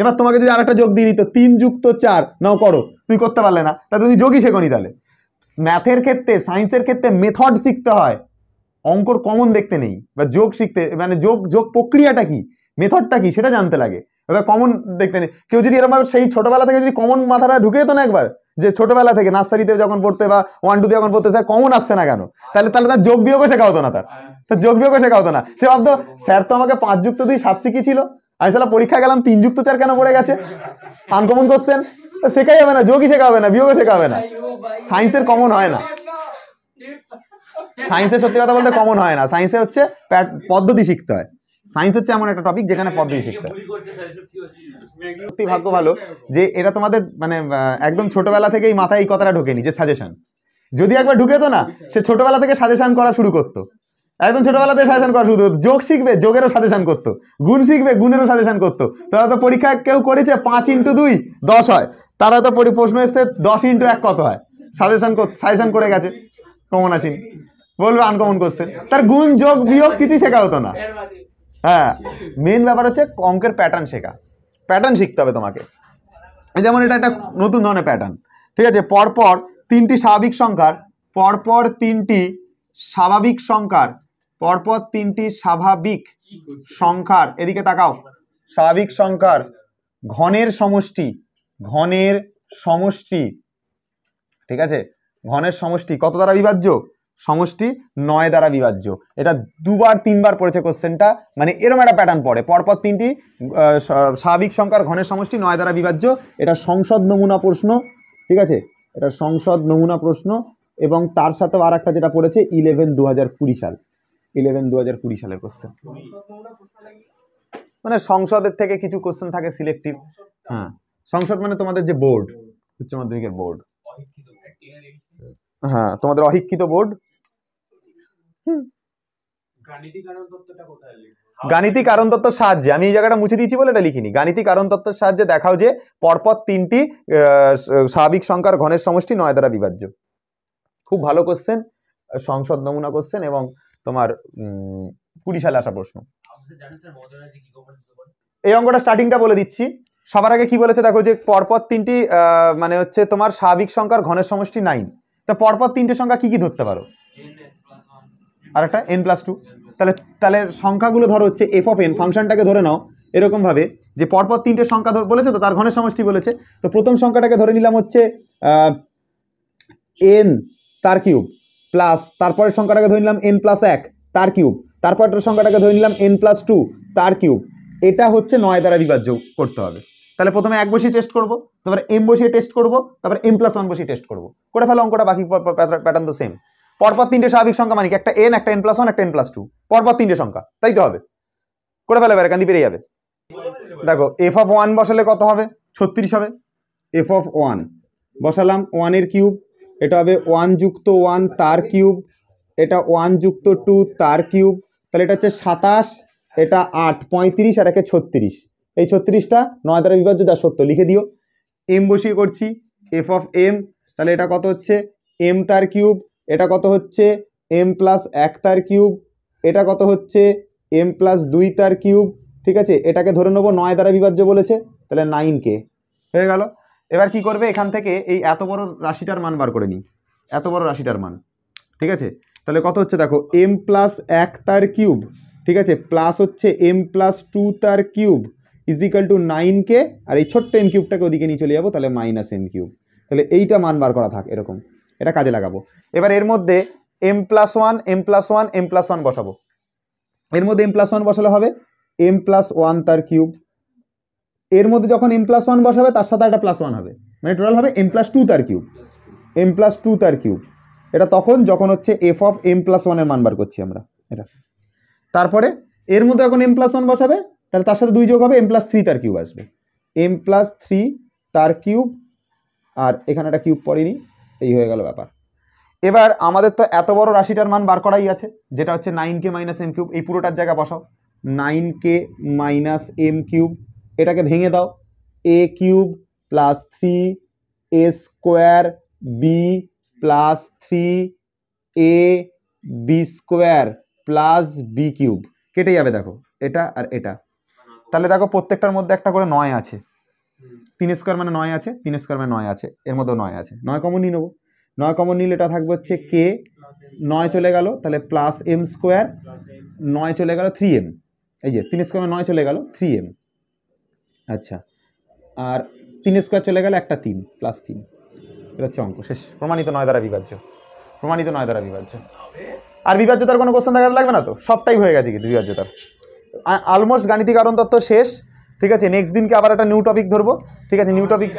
এবার তোমাকে যদি আরেকটা যোগ দিয়ে দিত তিন যুক্ত চার নাও করো তুমি করতে পারলে না তাহলে তুমি যোগই শেখনি তাহলে ম্যাথের ক্ষেত্রে সায়েন্সের ক্ষেত্রে মেথড শিখতে হয় অঙ্কর কমন দেখতে নেই বা যোগ শিখতে মানে যোগ যোগ প্রক্রিয়াটা কি মেথডটা কি সেটা জানতে লাগে এবার কমন দেখতে নেই কেউ যদি এরকম সেই ছোটোবেলা থেকে যদি কমন মাথাটা ঢুকে যেত না একবার যে ছোটোবেলা থেকে নার্সারিতে যখন পড়তে বা ওয়ান টুতে যখন পড়তে স্যার কমন আসছে না কেন তাহলে তাহলে তার যোগ বিয়োগও শেখা হতো না তার তার যোগ বিয়োগও শেখা হতো না সে ভাবতো স্যার তো আমাকে পাঁচ যুক্ত দুই সাত শিখিয়েছিল আমি সালা পরীক্ষা গেলাম তিন যুক্ত চার কেন পড়ে গেছে আনকমন করছেন তো শেখাই হবে না যোগই শেখা হবে না বিয়োগও শেখা হবে না সায়েন্সের কমন হয় না সায়েন্সের সত্যি কথা বলতে কমন হয় না সায়েন্সের হচ্ছে পদ্ধতি শিখতে হয় সায়েন্স হচ্ছে এমন একটা টপিক যেখানে পদ্ধতি শিখতে সত্যি ভাগ্য ভালো যে এটা তোমাদের মানে একদম ছোটবেলা থেকেই মাথায় এই কথাটা ঢোকেনি যে সাজেশন যদি একবার ঢুকে তো না সে ছোটবেলা থেকে সাজেশন করা শুরু করতো একদম ছোটবেলা থেকে সাজেশন করা শুরু করতো যোগ শিখবে যোগেরও সাজেশন করতো গুণ শিখবে গুণেরও সাজেশন করতো তারা তো পরীক্ষা কেউ করেছে পাঁচ ইন্টু দুই দশ হয় তারা তো প্রশ্ন এসছে দশ ইন্টু এক কত হয় সাজেশন সাজেশন করে গেছে কমন আসেনি বলবে আনকমন করছে তার গুণ যোগ বিয়োগ কিছুই শেখা হতো না হ্যাঁ মেন ব্যাপার হচ্ছে অঙ্কের প্যাটার্ন শেখা প্যাটার্ন শিখতে হবে তোমাকে যেমন এটা একটা নতুন ধরনের প্যাটার্ন ঠিক আছে পরপর তিনটি স্বাভাবিক সংখ্যার পরপর তিনটি স্বাভাবিক সংখ্যার পরপর তিনটি স্বাভাবিক সংখ্যার এদিকে তাকাও স্বাভাবিক সংখ্যার ঘনের সমষ্টি ঘনের সমষ্টি ঠিক আছে ঘনের সমষ্টি কত দ্বারা বিভাজ্য সমষ্টি নয় দ্বারা বিভাজ্য এটা দুবার তিনবার পড়েছে কোশ্চেনটা মানে এরম একটা প্যাটার্ন পড়ে পরপর তিনটি স্বাভাবিক সংখ্যার ঘনের সমষ্টি নয় দ্বারা বিভাজ্য এটা সংসদ নমুনা প্রশ্ন ঠিক আছে এটা সংসদ নমুনা প্রশ্ন এবং তার সাথেও আর একটা যেটা পড়েছে ইলেভেন দু হাজার কুড়ি সাল ইলেভেন দু হাজার কুড়ি সালের কোশ্চেন মানে সংসদের থেকে কিছু কোশ্চেন থাকে সিলেক্টিভ হ্যাঁ সংসদ মানে তোমাদের যে বোর্ড উচ্চ মাধ্যমিকের বোর্ড হ্যাঁ তোমাদের অশিক্ষিত বোর্ড গাণিতিক কারণ তত্ত্বের সাহায্যে আমি এই জায়গাটা মুছে দিয়েছি বলে এটা লিখিনি গাণিতিক কারণ তত্ত্বের সাহায্যে দেখাও যে পরপর তিনটি স্বাভাবিক সংখ্যার ঘনের সমষ্টি নয় দ্বারা বিভাজ্য খুব ভালো কোশ্চেন সংসদ নমুনা কোশ্চেন এবং তোমার কুড়ি সালে আসা প্রশ্ন এই অঙ্কটা স্টার্টিংটা বলে দিচ্ছি সবার আগে কি বলেছে দেখো যে পরপর তিনটি মানে হচ্ছে তোমার স্বাভাবিক সংখ্যার ঘনের সমষ্টি নাইন তা পরপর তিনটে সংখ্যা কি কি ধরতে পারো আর একটা এন প্লাস টু তাহলে তাহলে সংখ্যাগুলো ধরো হচ্ছে এফ অফ এন ফাংশনটাকে ধরে নাও এরকমভাবে যে পরপর তিনটে সংখ্যা বলেছে তো তার ঘনের সমষ্টি বলেছে তো প্রথম সংখ্যাটাকে ধরে নিলাম হচ্ছে এন তার কিউব প্লাস তারপরের সংখ্যাটাকে ধরে নিলাম এন প্লাস এক তার কিউব তারপরের সংখ্যাটাকে ধরে নিলাম এন প্লাস টু তার কিউব এটা হচ্ছে নয় দ্বারা বিভাজ্য করতে হবে তাহলে প্রথমে এক বসিয়ে টেস্ট করবো তারপরে এম বসিয়ে টেস্ট করবো তারপরে এম প্লাস ওয়ান বসিয়ে টেস্ট করবো করে ফেলো অঙ্কটা বাকি প্যাটার্ন তো সেম পরপর তিনটে স্বাভাবিক সংখ্যা মানে কি একটা এন একটা এন প্লাস ওয়ান একটা এন প্লাস টু পরপর তিনটে সংখ্যা তাই তো হবে করে বেড়ে কান্দি পেরে যাবে দেখো এফ অফ ওয়ান বসালে কত হবে ছত্রিশ হবে এফ অফ ওয়ান বসালাম ওয়ানের কিউব এটা হবে ওয়ান যুক্ত ওয়ান তার কিউব এটা ওয়ান যুক্ত টু তার কিউব তাহলে এটা হচ্ছে সাতাশ এটা আট পঁয়ত্রিশ আর একে ছত্রিশ এই ছত্রিশটা নয় দ্বারা বিভাজ্য যা সত্য লিখে দিও এম বসিয়ে করছি এফ অফ এম তাহলে এটা কত হচ্ছে এম তার কিউব এটা কত হচ্ছে এম প্লাস এক তার কিউব এটা কত হচ্ছে এম প্লাস দুই তার কিউব ঠিক আছে এটাকে ধরে নেবো নয় দ্বারা বিভাজ্য বলেছে তাহলে নাইন কে হয়ে গেল এবার কি করবে এখান থেকে এই এত বড় রাশিটার মান বার করে নিই এত বড় রাশিটার মান ঠিক আছে তাহলে কত হচ্ছে দেখো এম প্লাস এক তার কিউব ঠিক আছে প্লাস হচ্ছে এম প্লাস টু তার কিউব ইজিক্যাল টু নাইন কে আর এই ছোট্ট এম কিউবটাকে ওদিকে নিয়ে চলে যাবো তাহলে মাইনাস এম কিউব তাহলে এইটা মান বার করা থাক এরকম এটা কাজে লাগাবো এবার এর মধ্যে m plus one m plus one m plus one বসাবো এর মধ্যে এম প্লাস ওয়ান বসালে হবে এম প্লাস ওয়ান তার কিউব এর মধ্যে যখন এম প্লাস ওয়ান বসাবে তার সাথে একটা প্লাস ওয়ান হবে মানে টোটাল হবে এম প্লাস টু তার কিউব এম প্লাস টু তার কিউব এটা তখন যখন হচ্ছে এফ অফ এম প্লাস ওয়ানের মান বার করছি আমরা এটা তারপরে এর মধ্যে এখন এম প্লাস ওয়ান বসাবে তাহলে তার সাথে দুই যোগ হবে এম প্লাস থ্রি তার কিউব আসবে এম প্লাস থ্রি তার কিউব আর এখানে একটা কিউব পড়েনি এই হয়ে গেল ব্যাপার এবার আমাদের তো এত বড় রাশিটার মান বার করাই আছে যেটা হচ্ছে নাইন কে মাইনাস এম কিউব এই পুরোটার জায়গা বসাও নাইন কে মাইনাস এম কিউব এটাকে ভেঙে দাও a cube plus three a square b plus three a b square plus b cube কেটে যাবে দেখো এটা আর এটা তাহলে দেখো প্রত্যেকটার মধ্যে একটা করে নয় আছে তিন স্কোয়ার মানে নয় আছে তিন স্কোয়ার মানে নয় আছে এর মধ্যে নয় আছে নয় কমন নিয়ে নেবো নয় কমন নিলে এটা থাকবে হচ্ছে কে নয় চলে গেল তাহলে প্লাস এম স্কোয়ার নয় চলে গেল থ্রি এম এই যে তিন স্কোয়ার মানে নয় চলে গেল থ্রি এম আচ্ছা আর তিন স্কোয়ার চলে গেল একটা তিন প্লাস তিন এটা হচ্ছে অঙ্ক শেষ প্রমাণিত নয় দ্বারা বিভাজ্য প্রমাণিত নয় দ্বারা বিভাজ্য আর বিভাজ্যতার কোনো কোশ্চেন দেখা লাগবে না তো সবটাই হয়ে গেছে কিন্তু বিভাজ্যতার অলমোস্ট গাণিতিক আরণ তত্ত্ব শেষ ঠিক আছে নেক্সট দিনকে আবার একটা নিউ টপিক ধরবো ঠিক আছে নিউ টপিক